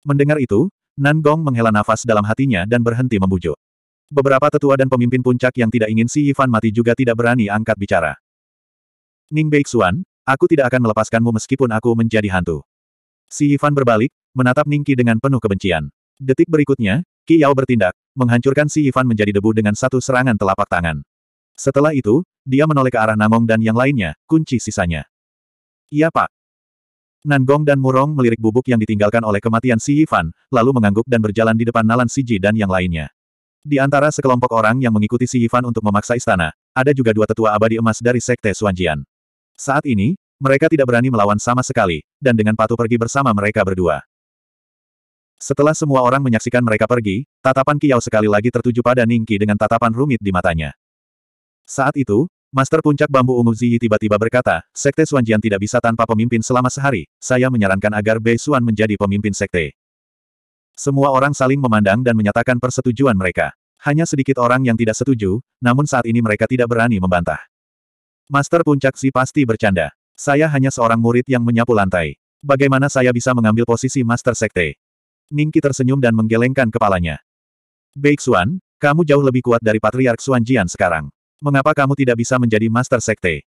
Mendengar itu, Nan Gong menghela nafas dalam hatinya dan berhenti membujuk. Beberapa tetua dan pemimpin puncak yang tidak ingin si Ivan mati juga tidak berani angkat bicara. Ning Beixuan, aku tidak akan melepaskanmu meskipun aku menjadi hantu. Si Ivan berbalik, menatap Ningki dengan penuh kebencian. Detik berikutnya, Qi Yao bertindak, menghancurkan si Ivan menjadi debu dengan satu serangan telapak tangan. Setelah itu, dia menoleh ke arah Namong dan yang lainnya, kunci sisanya. Iya pak, Nanggong dan Murong melirik bubuk yang ditinggalkan oleh kematian Si Yifan, lalu mengangguk dan berjalan di depan Nalan Siji dan yang lainnya. Di antara sekelompok orang yang mengikuti Si Yifan untuk memaksa istana, ada juga dua tetua abadi emas dari Sekte Suanjian. Saat ini, mereka tidak berani melawan sama sekali, dan dengan patuh pergi bersama mereka berdua. Setelah semua orang menyaksikan mereka pergi, tatapan Kiao sekali lagi tertuju pada Ningki dengan tatapan rumit di matanya. Saat itu, Master Puncak Bambu Ungu Ziyi tiba-tiba berkata, Sekte Suanjian tidak bisa tanpa pemimpin selama sehari, saya menyarankan agar Bei Suan menjadi pemimpin Sekte. Semua orang saling memandang dan menyatakan persetujuan mereka. Hanya sedikit orang yang tidak setuju, namun saat ini mereka tidak berani membantah. Master Puncak Si pasti bercanda. Saya hanya seorang murid yang menyapu lantai. Bagaimana saya bisa mengambil posisi Master Sekte? Ningki tersenyum dan menggelengkan kepalanya. Bei Xuan, kamu jauh lebih kuat dari Patriark Suanjian sekarang. Mengapa kamu tidak bisa menjadi Master Sekte?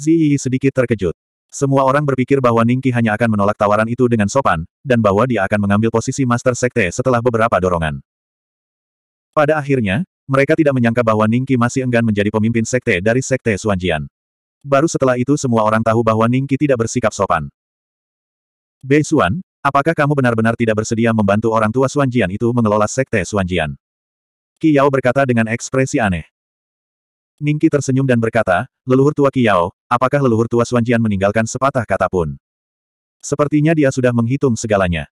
Ziyi sedikit terkejut. Semua orang berpikir bahwa Ningki hanya akan menolak tawaran itu dengan sopan, dan bahwa dia akan mengambil posisi Master Sekte setelah beberapa dorongan. Pada akhirnya, mereka tidak menyangka bahwa Ningki masih enggan menjadi pemimpin Sekte dari Sekte Suanjian. Baru setelah itu semua orang tahu bahwa Ningki tidak bersikap sopan. Bei Suan, Apakah kamu benar-benar tidak bersedia membantu orang tua Suanjian itu mengelola sekte Suanjian? Qi berkata dengan ekspresi aneh. Ningki tersenyum dan berkata, leluhur tua Kiao, apakah leluhur tua Suanjian meninggalkan sepatah kata pun? Sepertinya dia sudah menghitung segalanya.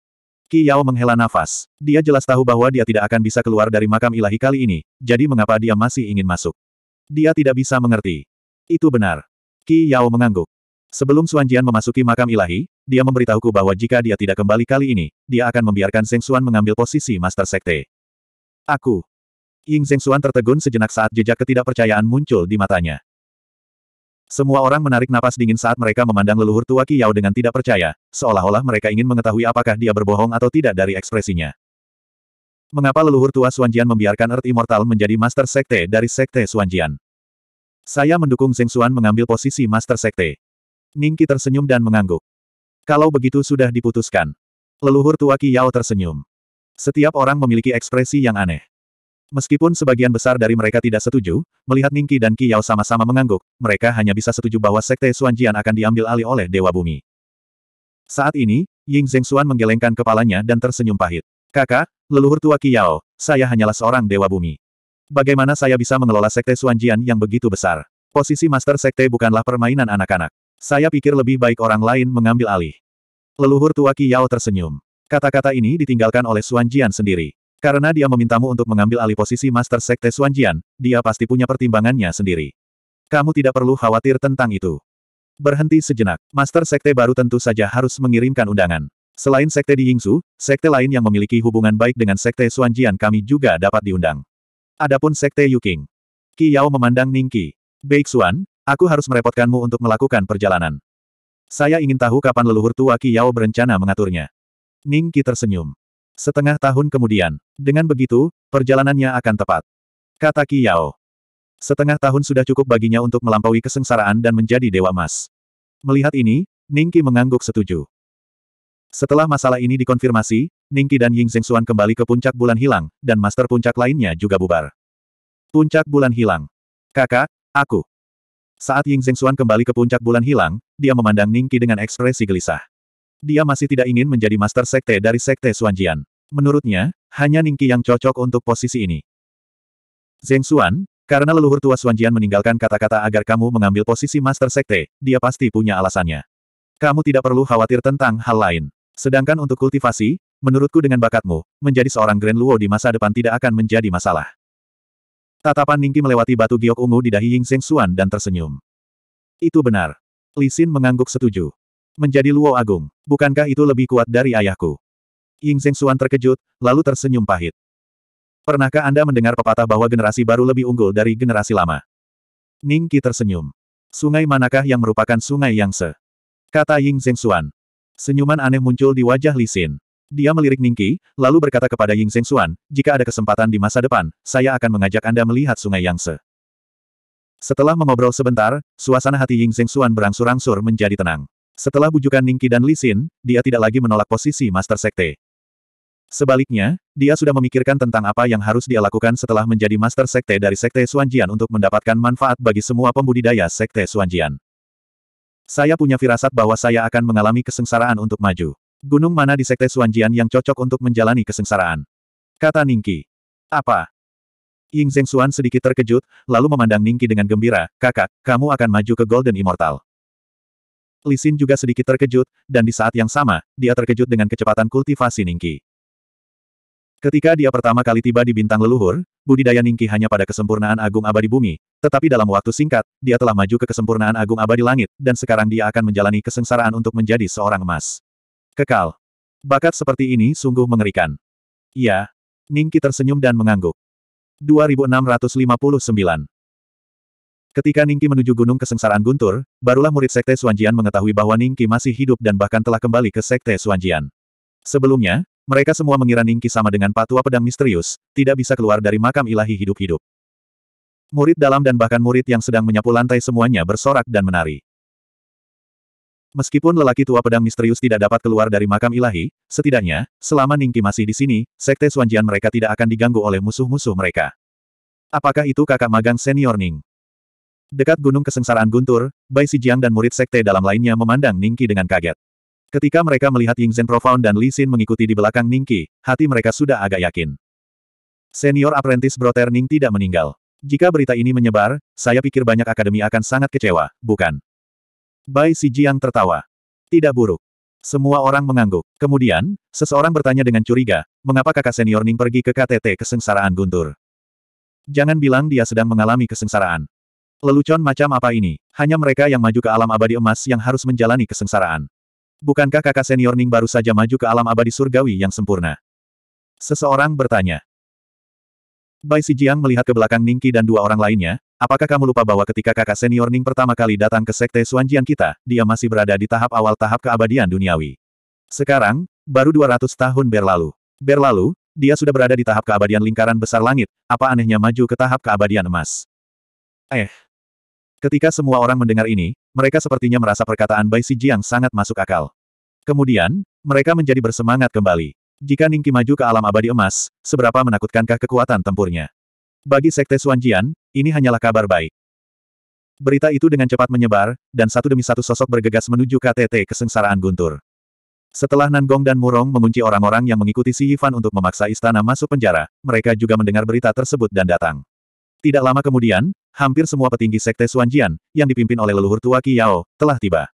Kiao menghela nafas. Dia jelas tahu bahwa dia tidak akan bisa keluar dari makam ilahi kali ini, jadi mengapa dia masih ingin masuk? Dia tidak bisa mengerti. Itu benar. Kiao mengangguk. Sebelum Suanjian memasuki makam ilahi, dia memberitahuku bahwa jika dia tidak kembali kali ini, dia akan membiarkan Seng Suan mengambil posisi Master Sekte. Aku, Ying Xuan tertegun sejenak saat jejak ketidakpercayaan muncul di matanya. Semua orang menarik napas dingin saat mereka memandang leluhur tua Qiyao dengan tidak percaya, seolah-olah mereka ingin mengetahui apakah dia berbohong atau tidak dari ekspresinya. Mengapa leluhur tua Jian membiarkan Earth Immortal menjadi Master Sekte dari Sekte Jian? Saya mendukung Xuan mengambil posisi Master Sekte. Ningki tersenyum dan mengangguk. Kalau begitu sudah diputuskan. Leluhur tua Qiyao tersenyum. Setiap orang memiliki ekspresi yang aneh. Meskipun sebagian besar dari mereka tidak setuju, melihat Ningki dan Yao sama-sama mengangguk, mereka hanya bisa setuju bahwa Sekte Suanjian akan diambil alih oleh Dewa Bumi. Saat ini, Ying Zheng Xuan menggelengkan kepalanya dan tersenyum pahit. Kakak, leluhur tua Yao, saya hanyalah seorang Dewa Bumi. Bagaimana saya bisa mengelola Sekte Suanjian yang begitu besar? Posisi Master Sekte bukanlah permainan anak-anak. Saya pikir lebih baik orang lain mengambil alih. Leluhur tua Yao tersenyum. Kata-kata ini ditinggalkan oleh Suanjian sendiri. Karena dia memintamu untuk mengambil alih posisi Master Sekte Suanjian, dia pasti punya pertimbangannya sendiri. Kamu tidak perlu khawatir tentang itu. Berhenti sejenak, Master Sekte baru tentu saja harus mengirimkan undangan. Selain Sekte di Yingsu, Sekte lain yang memiliki hubungan baik dengan Sekte Suanjian kami juga dapat diundang. Adapun Sekte Yuking. Qi Yao memandang Qi, Baik Suan, aku harus merepotkanmu untuk melakukan perjalanan. Saya ingin tahu kapan leluhur tua Qi Yao berencana mengaturnya. Qi tersenyum. Setengah tahun kemudian, dengan begitu, perjalanannya akan tepat. Kata Yao. Setengah tahun sudah cukup baginya untuk melampaui kesengsaraan dan menjadi dewa emas. Melihat ini, Ningki mengangguk setuju. Setelah masalah ini dikonfirmasi, Ningki dan Ying Zhengxuan kembali ke puncak bulan hilang, dan master puncak lainnya juga bubar. Puncak bulan hilang. Kakak, aku. Saat Ying Zhengxuan kembali ke puncak bulan hilang, dia memandang Ningki dengan ekspresi gelisah. Dia masih tidak ingin menjadi master sekte dari sekte Suanjian. Menurutnya, hanya Ningki yang cocok untuk posisi ini. Zeng Xuan, karena leluhur tua Suanjian meninggalkan kata-kata agar kamu mengambil posisi master sekte, dia pasti punya alasannya. Kamu tidak perlu khawatir tentang hal lain. Sedangkan untuk kultivasi, menurutku dengan bakatmu, menjadi seorang Grand Luo di masa depan tidak akan menjadi masalah. Tatapan Ningki melewati batu giok ungu di dahi Ying Zeng Xuan dan tersenyum. Itu benar. Li Xin mengangguk setuju. Menjadi Luo Agung, bukankah itu lebih kuat dari ayahku? Ying Xuan terkejut, lalu tersenyum pahit. Pernahkah Anda mendengar pepatah bahwa generasi baru lebih unggul dari generasi lama? Ning Qi tersenyum. Sungai manakah yang merupakan sungai yang se? Kata Ying Xuan. Senyuman aneh muncul di wajah Li Xin. Dia melirik Ning Qi, lalu berkata kepada Ying Xuan, jika ada kesempatan di masa depan, saya akan mengajak Anda melihat sungai yang se. Setelah mengobrol sebentar, suasana hati Ying Xuan berangsur-angsur menjadi tenang. Setelah bujukan Ningki dan Lisin, dia tidak lagi menolak posisi Master Sekte. Sebaliknya, dia sudah memikirkan tentang apa yang harus dia lakukan setelah menjadi Master Sekte dari Sekte Suanjian untuk mendapatkan manfaat bagi semua pembudidaya Sekte Suanjian. Saya punya firasat bahwa saya akan mengalami kesengsaraan untuk maju. Gunung mana di Sekte Suanjian yang cocok untuk menjalani kesengsaraan? Kata Ningki. Apa? Ying Suan sedikit terkejut, lalu memandang Ningki dengan gembira, kakak, kamu akan maju ke Golden Immortal. Lisin juga sedikit terkejut, dan di saat yang sama, dia terkejut dengan kecepatan kultivasi Ningki. Ketika dia pertama kali tiba di bintang leluhur, budidaya Ningki hanya pada kesempurnaan agung abadi bumi, tetapi dalam waktu singkat, dia telah maju ke kesempurnaan agung abadi langit, dan sekarang dia akan menjalani kesengsaraan untuk menjadi seorang emas. Kekal. Bakat seperti ini sungguh mengerikan. Ya, Ningki tersenyum dan mengangguk. 2659 Ketika Ningki menuju Gunung Kesengsaraan Guntur, barulah murid Sekte Suanjian mengetahui bahwa Ningki masih hidup dan bahkan telah kembali ke Sekte Suanjian. Sebelumnya, mereka semua mengira Ningki sama dengan patua pedang misterius, tidak bisa keluar dari makam ilahi hidup-hidup. Murid dalam dan bahkan murid yang sedang menyapu lantai semuanya bersorak dan menari. Meskipun lelaki tua pedang misterius tidak dapat keluar dari makam ilahi, setidaknya, selama Ningki masih di sini, sekte Suanjian mereka tidak akan diganggu oleh musuh-musuh mereka. Apakah itu kakak magang senior Ning? Dekat Gunung Kesengsaraan Guntur, Bai Sijiang dan murid sekte dalam lainnya memandang Ningqi dengan kaget. Ketika mereka melihat Ying Zhen Profound dan Li Xin mengikuti di belakang Ningqi, hati mereka sudah agak yakin. Senior apprentice Brother Ning tidak meninggal. Jika berita ini menyebar, saya pikir banyak akademi akan sangat kecewa, bukan? Bai Sijiang tertawa. Tidak buruk. Semua orang mengangguk. Kemudian, seseorang bertanya dengan curiga, mengapa kakak senior Ning pergi ke KTT Kesengsaraan Guntur? Jangan bilang dia sedang mengalami kesengsaraan. Lelucon macam apa ini? Hanya mereka yang maju ke alam abadi emas yang harus menjalani kesengsaraan. Bukankah kakak senior Ning baru saja maju ke alam abadi surgawi yang sempurna? Seseorang bertanya. Bai Jiang melihat ke belakang Ningki dan dua orang lainnya, apakah kamu lupa bahwa ketika kakak senior Ning pertama kali datang ke sekte Suanjian kita, dia masih berada di tahap awal tahap keabadian duniawi. Sekarang, baru 200 tahun berlalu. Berlalu, dia sudah berada di tahap keabadian lingkaran besar langit, apa anehnya maju ke tahap keabadian emas. Eh, Ketika semua orang mendengar ini, mereka sepertinya merasa perkataan Bai Sijiang sangat masuk akal. Kemudian, mereka menjadi bersemangat kembali. Jika Ningki maju ke alam abadi emas, seberapa menakutkankah kekuatan tempurnya? Bagi Sekte Suanjian, ini hanyalah kabar baik. Berita itu dengan cepat menyebar, dan satu demi satu sosok bergegas menuju KTT kesengsaraan guntur. Setelah Nanggong dan Murong mengunci orang-orang yang mengikuti Si Yifan untuk memaksa istana masuk penjara, mereka juga mendengar berita tersebut dan datang. Tidak lama kemudian, hampir semua petinggi sekte Suanjian, yang dipimpin oleh leluhur tua Yao, telah tiba.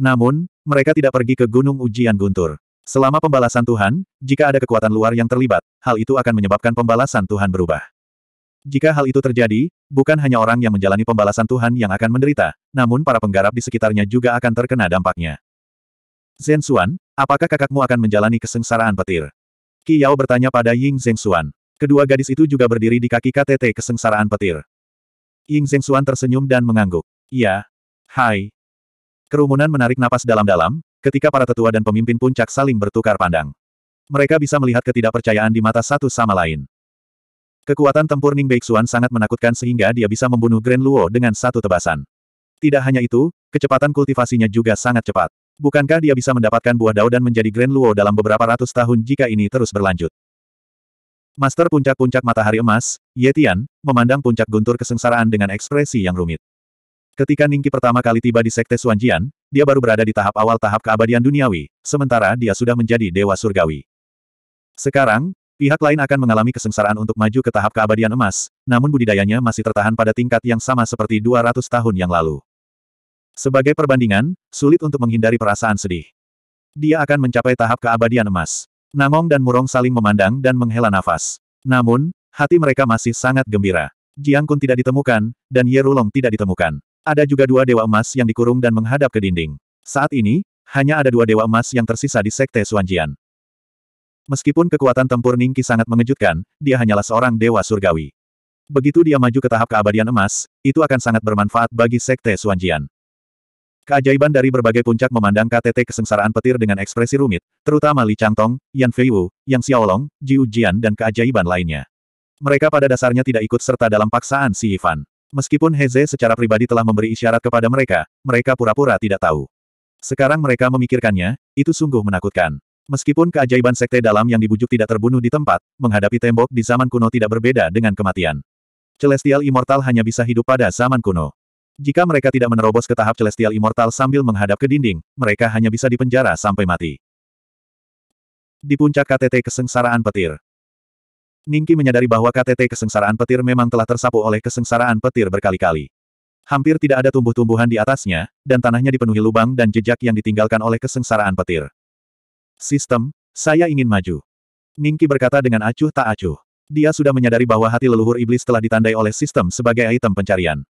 Namun, mereka tidak pergi ke Gunung Ujian Guntur. Selama pembalasan Tuhan, jika ada kekuatan luar yang terlibat, hal itu akan menyebabkan pembalasan Tuhan berubah. Jika hal itu terjadi, bukan hanya orang yang menjalani pembalasan Tuhan yang akan menderita, namun para penggarap di sekitarnya juga akan terkena dampaknya. Zhen Xuan, apakah kakakmu akan menjalani kesengsaraan petir? Qi Yao bertanya pada Ying Zheng Xuan. Kedua gadis itu juga berdiri di kaki KTT kesengsaraan petir. Ying Zhengxuan tersenyum dan mengangguk. Ya. Hai. Kerumunan menarik napas dalam-dalam, ketika para tetua dan pemimpin puncak saling bertukar pandang. Mereka bisa melihat ketidakpercayaan di mata satu sama lain. Kekuatan tempur Ning Beixuan sangat menakutkan sehingga dia bisa membunuh Grand Luo dengan satu tebasan. Tidak hanya itu, kecepatan kultivasinya juga sangat cepat. Bukankah dia bisa mendapatkan buah dao dan menjadi Grand Luo dalam beberapa ratus tahun jika ini terus berlanjut? Master puncak-puncak matahari emas, Yetian, memandang puncak guntur kesengsaraan dengan ekspresi yang rumit. Ketika Ningki pertama kali tiba di Sekte Suanjian, dia baru berada di tahap awal tahap keabadian duniawi, sementara dia sudah menjadi dewa surgawi. Sekarang, pihak lain akan mengalami kesengsaraan untuk maju ke tahap keabadian emas, namun budidayanya masih tertahan pada tingkat yang sama seperti 200 tahun yang lalu. Sebagai perbandingan, sulit untuk menghindari perasaan sedih. Dia akan mencapai tahap keabadian emas. Namong dan Murong saling memandang dan menghela nafas. Namun, hati mereka masih sangat gembira. Jiang Kun tidak ditemukan, dan Ye Rulong tidak ditemukan. Ada juga dua dewa emas yang dikurung dan menghadap ke dinding. Saat ini, hanya ada dua dewa emas yang tersisa di Sekte Suanjian. Meskipun kekuatan tempur Ningki sangat mengejutkan, dia hanyalah seorang dewa surgawi. Begitu dia maju ke tahap keabadian emas, itu akan sangat bermanfaat bagi Sekte Suanjian. Keajaiban dari berbagai puncak memandang KTT kesengsaraan petir dengan ekspresi rumit, terutama Li Changtong, Yan Feiwu, Yang Xiaolong, Ji Ujian dan keajaiban lainnya. Mereka pada dasarnya tidak ikut serta dalam paksaan Si Yifan. Meskipun Heze secara pribadi telah memberi isyarat kepada mereka, mereka pura-pura tidak tahu. Sekarang mereka memikirkannya, itu sungguh menakutkan. Meskipun keajaiban sekte dalam yang dibujuk tidak terbunuh di tempat, menghadapi tembok di zaman kuno tidak berbeda dengan kematian. Celestial Immortal hanya bisa hidup pada zaman kuno. Jika mereka tidak menerobos ke tahap Celestial Immortal sambil menghadap ke dinding, mereka hanya bisa dipenjara sampai mati. Di puncak KTT Kesengsaraan Petir Ningki menyadari bahwa KTT Kesengsaraan Petir memang telah tersapu oleh kesengsaraan petir berkali-kali. Hampir tidak ada tumbuh-tumbuhan di atasnya, dan tanahnya dipenuhi lubang dan jejak yang ditinggalkan oleh kesengsaraan petir. Sistem, saya ingin maju. Ningki berkata dengan acuh tak acuh. Dia sudah menyadari bahwa hati leluhur iblis telah ditandai oleh sistem sebagai item pencarian.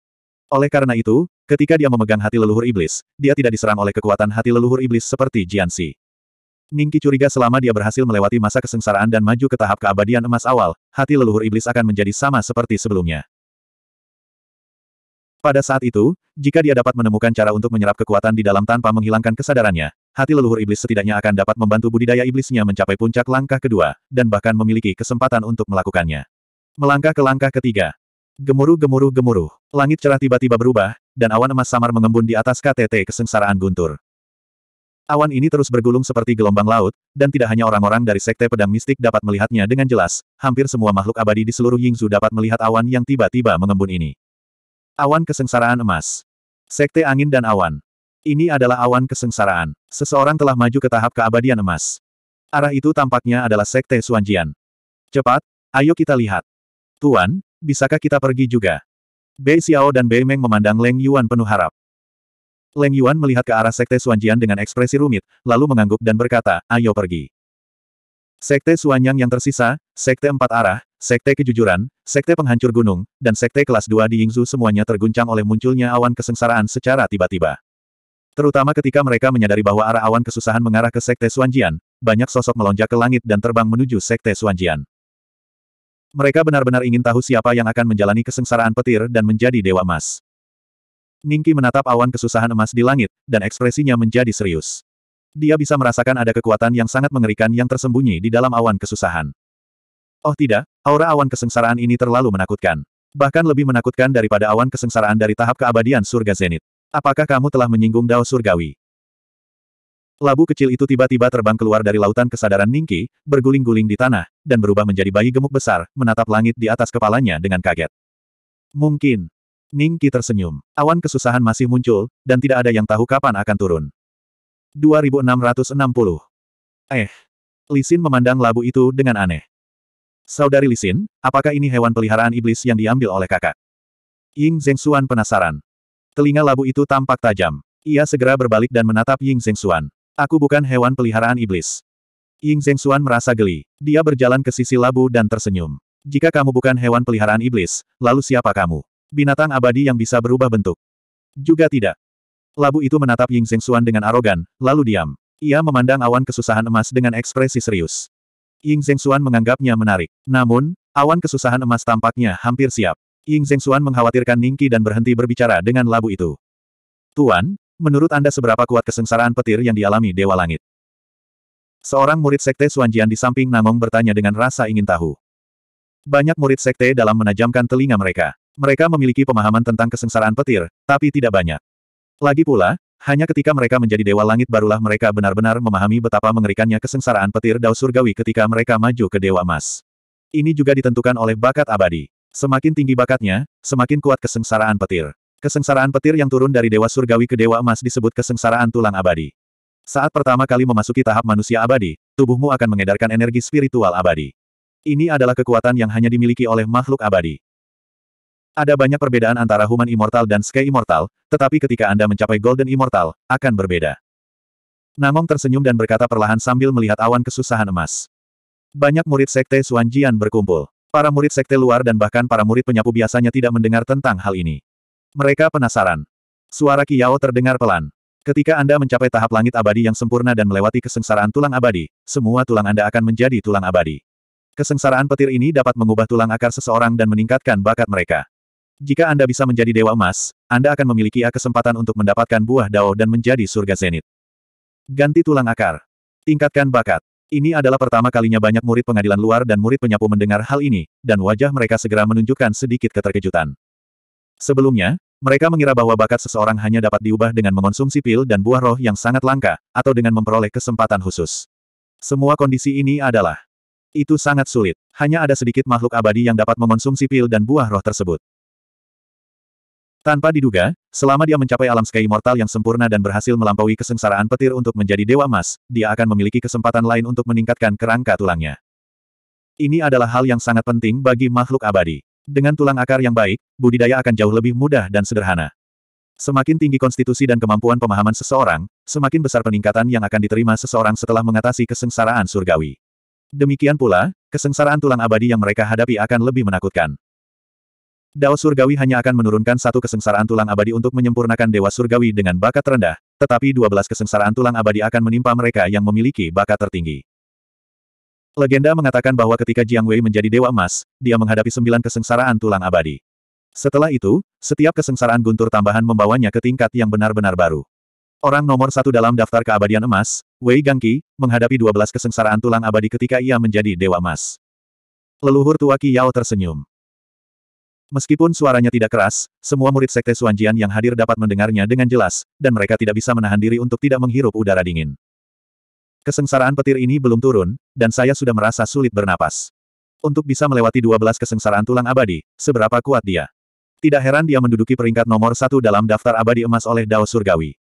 Oleh karena itu, ketika dia memegang hati leluhur iblis, dia tidak diserang oleh kekuatan hati leluhur iblis seperti Jiansi. Ningki curiga selama dia berhasil melewati masa kesengsaraan dan maju ke tahap keabadian emas awal, hati leluhur iblis akan menjadi sama seperti sebelumnya. Pada saat itu, jika dia dapat menemukan cara untuk menyerap kekuatan di dalam tanpa menghilangkan kesadarannya, hati leluhur iblis setidaknya akan dapat membantu budidaya iblisnya mencapai puncak langkah kedua, dan bahkan memiliki kesempatan untuk melakukannya. Melangkah ke langkah ketiga, Gemuruh gemuruh gemuruh, langit cerah tiba-tiba berubah, dan awan emas samar mengembun di atas KTT kesengsaraan guntur. Awan ini terus bergulung seperti gelombang laut, dan tidak hanya orang-orang dari Sekte Pedang Mistik dapat melihatnya dengan jelas, hampir semua makhluk abadi di seluruh Yingzu dapat melihat awan yang tiba-tiba mengembun ini. Awan Kesengsaraan Emas Sekte Angin dan Awan Ini adalah awan kesengsaraan. Seseorang telah maju ke tahap keabadian emas. Arah itu tampaknya adalah Sekte Suanjian. Cepat, ayo kita lihat. Tuan, bisakah kita pergi juga? Bei Xiao dan Bei Meng memandang Leng Yuan penuh harap. Leng Yuan melihat ke arah Sekte Suanjian dengan ekspresi rumit, lalu mengangguk dan berkata, ayo pergi. Sekte Suanyang yang tersisa, Sekte Empat Arah, Sekte Kejujuran, Sekte Penghancur Gunung, dan Sekte Kelas 2 di Yingzhou semuanya terguncang oleh munculnya awan kesengsaraan secara tiba-tiba. Terutama ketika mereka menyadari bahwa arah awan kesusahan mengarah ke Sekte Suanjian, banyak sosok melonjak ke langit dan terbang menuju Sekte Suanjian. Mereka benar-benar ingin tahu siapa yang akan menjalani kesengsaraan petir dan menjadi dewa emas. Ningki menatap awan kesusahan emas di langit, dan ekspresinya menjadi serius. Dia bisa merasakan ada kekuatan yang sangat mengerikan yang tersembunyi di dalam awan kesusahan. Oh tidak, aura awan kesengsaraan ini terlalu menakutkan. Bahkan lebih menakutkan daripada awan kesengsaraan dari tahap keabadian surga zenit. Apakah kamu telah menyinggung dao surgawi? Labu kecil itu tiba-tiba terbang keluar dari lautan kesadaran Ningki, berguling-guling di tanah, dan berubah menjadi bayi gemuk besar, menatap langit di atas kepalanya dengan kaget. Mungkin. Ningki tersenyum. Awan kesusahan masih muncul, dan tidak ada yang tahu kapan akan turun. 2660. Eh. Lisin memandang labu itu dengan aneh. Saudari Lisin, apakah ini hewan peliharaan iblis yang diambil oleh kakak? Ying Xuan penasaran. Telinga labu itu tampak tajam. Ia segera berbalik dan menatap Ying Xuan. Aku bukan hewan peliharaan iblis. Ying Zhengxuan merasa geli. Dia berjalan ke sisi labu dan tersenyum. Jika kamu bukan hewan peliharaan iblis, lalu siapa kamu? Binatang abadi yang bisa berubah bentuk. Juga tidak. Labu itu menatap Ying Zhengxuan dengan arogan, lalu diam. Ia memandang awan kesusahan emas dengan ekspresi serius. Ying Zhengxuan menganggapnya menarik. Namun, awan kesusahan emas tampaknya hampir siap. Ying Zhengxuan mengkhawatirkan Ningqi dan berhenti berbicara dengan labu itu. Tuan, Menurut Anda seberapa kuat kesengsaraan petir yang dialami Dewa Langit? Seorang murid sekte Suanjian di samping Namong bertanya dengan rasa ingin tahu. Banyak murid sekte dalam menajamkan telinga mereka. Mereka memiliki pemahaman tentang kesengsaraan petir, tapi tidak banyak. Lagi pula, hanya ketika mereka menjadi dewa langit barulah mereka benar-benar memahami betapa mengerikannya kesengsaraan petir dao surgawi ketika mereka maju ke dewa emas. Ini juga ditentukan oleh bakat abadi. Semakin tinggi bakatnya, semakin kuat kesengsaraan petir. Kesengsaraan petir yang turun dari Dewa Surgawi ke Dewa Emas disebut kesengsaraan tulang abadi. Saat pertama kali memasuki tahap manusia abadi, tubuhmu akan mengedarkan energi spiritual abadi. Ini adalah kekuatan yang hanya dimiliki oleh makhluk abadi. Ada banyak perbedaan antara Human Immortal dan Sky Immortal, tetapi ketika Anda mencapai Golden Immortal, akan berbeda. Namong tersenyum dan berkata perlahan sambil melihat awan kesusahan emas. Banyak murid sekte Suanjian berkumpul. Para murid sekte luar dan bahkan para murid penyapu biasanya tidak mendengar tentang hal ini. Mereka penasaran. Suara Kiyao terdengar pelan. Ketika Anda mencapai tahap langit abadi yang sempurna dan melewati kesengsaraan tulang abadi, semua tulang Anda akan menjadi tulang abadi. Kesengsaraan petir ini dapat mengubah tulang akar seseorang dan meningkatkan bakat mereka. Jika Anda bisa menjadi dewa emas, Anda akan memiliki A kesempatan untuk mendapatkan buah dao dan menjadi surga zenit. Ganti tulang akar. Tingkatkan bakat. Ini adalah pertama kalinya banyak murid pengadilan luar dan murid penyapu mendengar hal ini, dan wajah mereka segera menunjukkan sedikit keterkejutan. Sebelumnya, mereka mengira bahwa bakat seseorang hanya dapat diubah dengan mengonsumsi pil dan buah roh yang sangat langka, atau dengan memperoleh kesempatan khusus. Semua kondisi ini adalah itu sangat sulit. Hanya ada sedikit makhluk abadi yang dapat mengonsumsi pil dan buah roh tersebut. Tanpa diduga, selama dia mencapai alam sky immortal yang sempurna dan berhasil melampaui kesengsaraan petir untuk menjadi dewa emas, dia akan memiliki kesempatan lain untuk meningkatkan kerangka tulangnya. Ini adalah hal yang sangat penting bagi makhluk abadi. Dengan tulang akar yang baik, budidaya akan jauh lebih mudah dan sederhana. Semakin tinggi konstitusi dan kemampuan pemahaman seseorang, semakin besar peningkatan yang akan diterima seseorang setelah mengatasi kesengsaraan surgawi. Demikian pula, kesengsaraan tulang abadi yang mereka hadapi akan lebih menakutkan. Dao surgawi hanya akan menurunkan satu kesengsaraan tulang abadi untuk menyempurnakan dewa surgawi dengan bakat rendah, tetapi 12 kesengsaraan tulang abadi akan menimpa mereka yang memiliki bakat tertinggi. Legenda mengatakan bahwa ketika Jiang Wei menjadi Dewa Emas, dia menghadapi sembilan kesengsaraan tulang abadi. Setelah itu, setiap kesengsaraan guntur tambahan membawanya ke tingkat yang benar-benar baru. Orang nomor satu dalam daftar keabadian emas, Wei Gangqi, menghadapi 12 kesengsaraan tulang abadi ketika ia menjadi Dewa Emas. Leluhur tua Qi Yao tersenyum. Meskipun suaranya tidak keras, semua murid Sekte Suanjian yang hadir dapat mendengarnya dengan jelas, dan mereka tidak bisa menahan diri untuk tidak menghirup udara dingin. Kesengsaraan petir ini belum turun, dan saya sudah merasa sulit bernapas. Untuk bisa melewati 12 kesengsaraan tulang abadi, seberapa kuat dia. Tidak heran dia menduduki peringkat nomor satu dalam daftar abadi emas oleh Dao Surgawi.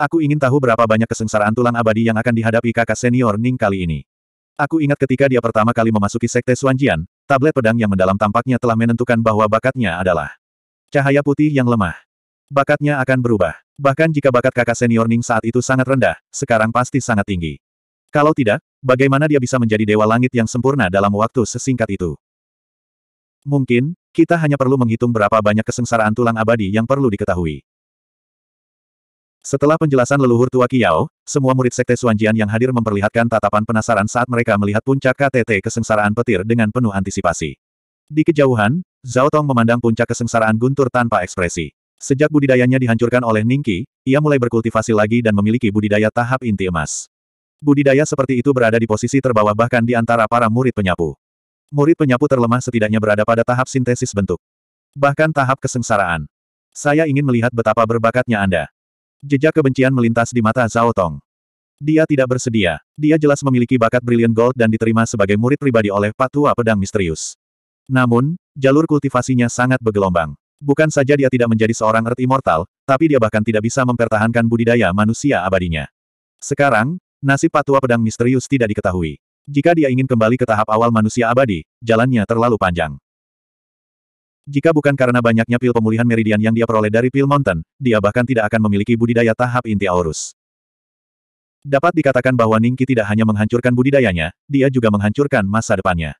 Aku ingin tahu berapa banyak kesengsaraan tulang abadi yang akan dihadapi kakak senior Ning kali ini. Aku ingat ketika dia pertama kali memasuki Sekte Suanjian, tablet pedang yang mendalam tampaknya telah menentukan bahwa bakatnya adalah cahaya putih yang lemah. Bakatnya akan berubah. Bahkan jika bakat kakak senior Ning saat itu sangat rendah, sekarang pasti sangat tinggi. Kalau tidak, bagaimana dia bisa menjadi dewa langit yang sempurna dalam waktu sesingkat itu? Mungkin, kita hanya perlu menghitung berapa banyak kesengsaraan tulang abadi yang perlu diketahui. Setelah penjelasan leluhur tua Kiao, semua murid sekte Suanjian yang hadir memperlihatkan tatapan penasaran saat mereka melihat puncak KTT kesengsaraan petir dengan penuh antisipasi. Di kejauhan, Zhao Tong memandang puncak kesengsaraan guntur tanpa ekspresi. Sejak budidayanya dihancurkan oleh Ningki, ia mulai berkultivasi lagi dan memiliki budidaya tahap inti emas. Budidaya seperti itu berada di posisi terbawah bahkan di antara para murid penyapu. Murid penyapu terlemah setidaknya berada pada tahap sintesis bentuk. Bahkan tahap kesengsaraan. Saya ingin melihat betapa berbakatnya Anda. Jejak kebencian melintas di mata Zhao Tong. Dia tidak bersedia. Dia jelas memiliki bakat Brilliant Gold dan diterima sebagai murid pribadi oleh Patua Pedang Misterius. Namun, jalur kultivasinya sangat bergelombang. Bukan saja dia tidak menjadi seorang Earth Immortal, tapi dia bahkan tidak bisa mempertahankan budidaya manusia abadinya. Sekarang, nasib patua pedang misterius tidak diketahui. Jika dia ingin kembali ke tahap awal manusia abadi, jalannya terlalu panjang. Jika bukan karena banyaknya pil pemulihan meridian yang dia peroleh dari pil mountain, dia bahkan tidak akan memiliki budidaya tahap inti Aurus. Dapat dikatakan bahwa Ningki tidak hanya menghancurkan budidayanya, dia juga menghancurkan masa depannya.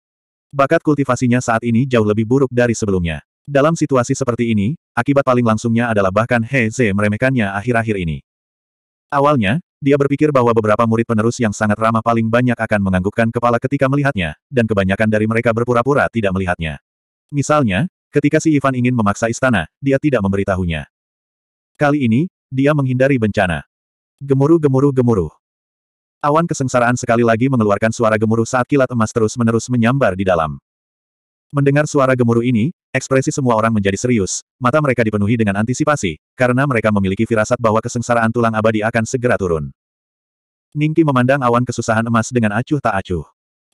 Bakat kultivasinya saat ini jauh lebih buruk dari sebelumnya. Dalam situasi seperti ini, akibat paling langsungnya adalah bahkan Heze Ze meremehkannya akhir-akhir ini. Awalnya, dia berpikir bahwa beberapa murid penerus yang sangat ramah paling banyak akan menganggukkan kepala ketika melihatnya, dan kebanyakan dari mereka berpura-pura tidak melihatnya. Misalnya, ketika si Ivan ingin memaksa istana, dia tidak memberitahunya. Kali ini, dia menghindari bencana. Gemuruh-gemuruh-gemuruh. Awan kesengsaraan sekali lagi mengeluarkan suara gemuruh saat kilat emas terus-menerus menyambar di dalam. Mendengar suara gemuruh ini, ekspresi semua orang menjadi serius, mata mereka dipenuhi dengan antisipasi, karena mereka memiliki firasat bahwa kesengsaraan tulang abadi akan segera turun. Ningki memandang awan kesusahan emas dengan acuh tak acuh.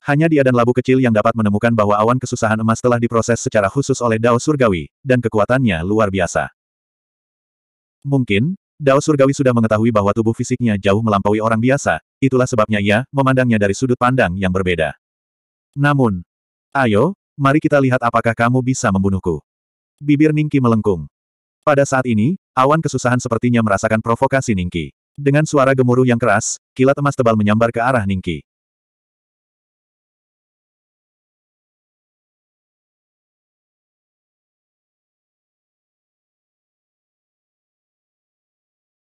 Hanya dia dan labu kecil yang dapat menemukan bahwa awan kesusahan emas telah diproses secara khusus oleh Dao Surgawi, dan kekuatannya luar biasa. Mungkin, Dao Surgawi sudah mengetahui bahwa tubuh fisiknya jauh melampaui orang biasa, itulah sebabnya ia memandangnya dari sudut pandang yang berbeda. Namun, ayo, Mari kita lihat apakah kamu bisa membunuhku. Bibir Ningki melengkung. Pada saat ini, awan kesusahan sepertinya merasakan provokasi Ningki. Dengan suara gemuruh yang keras, kilat emas tebal menyambar ke arah Ningki.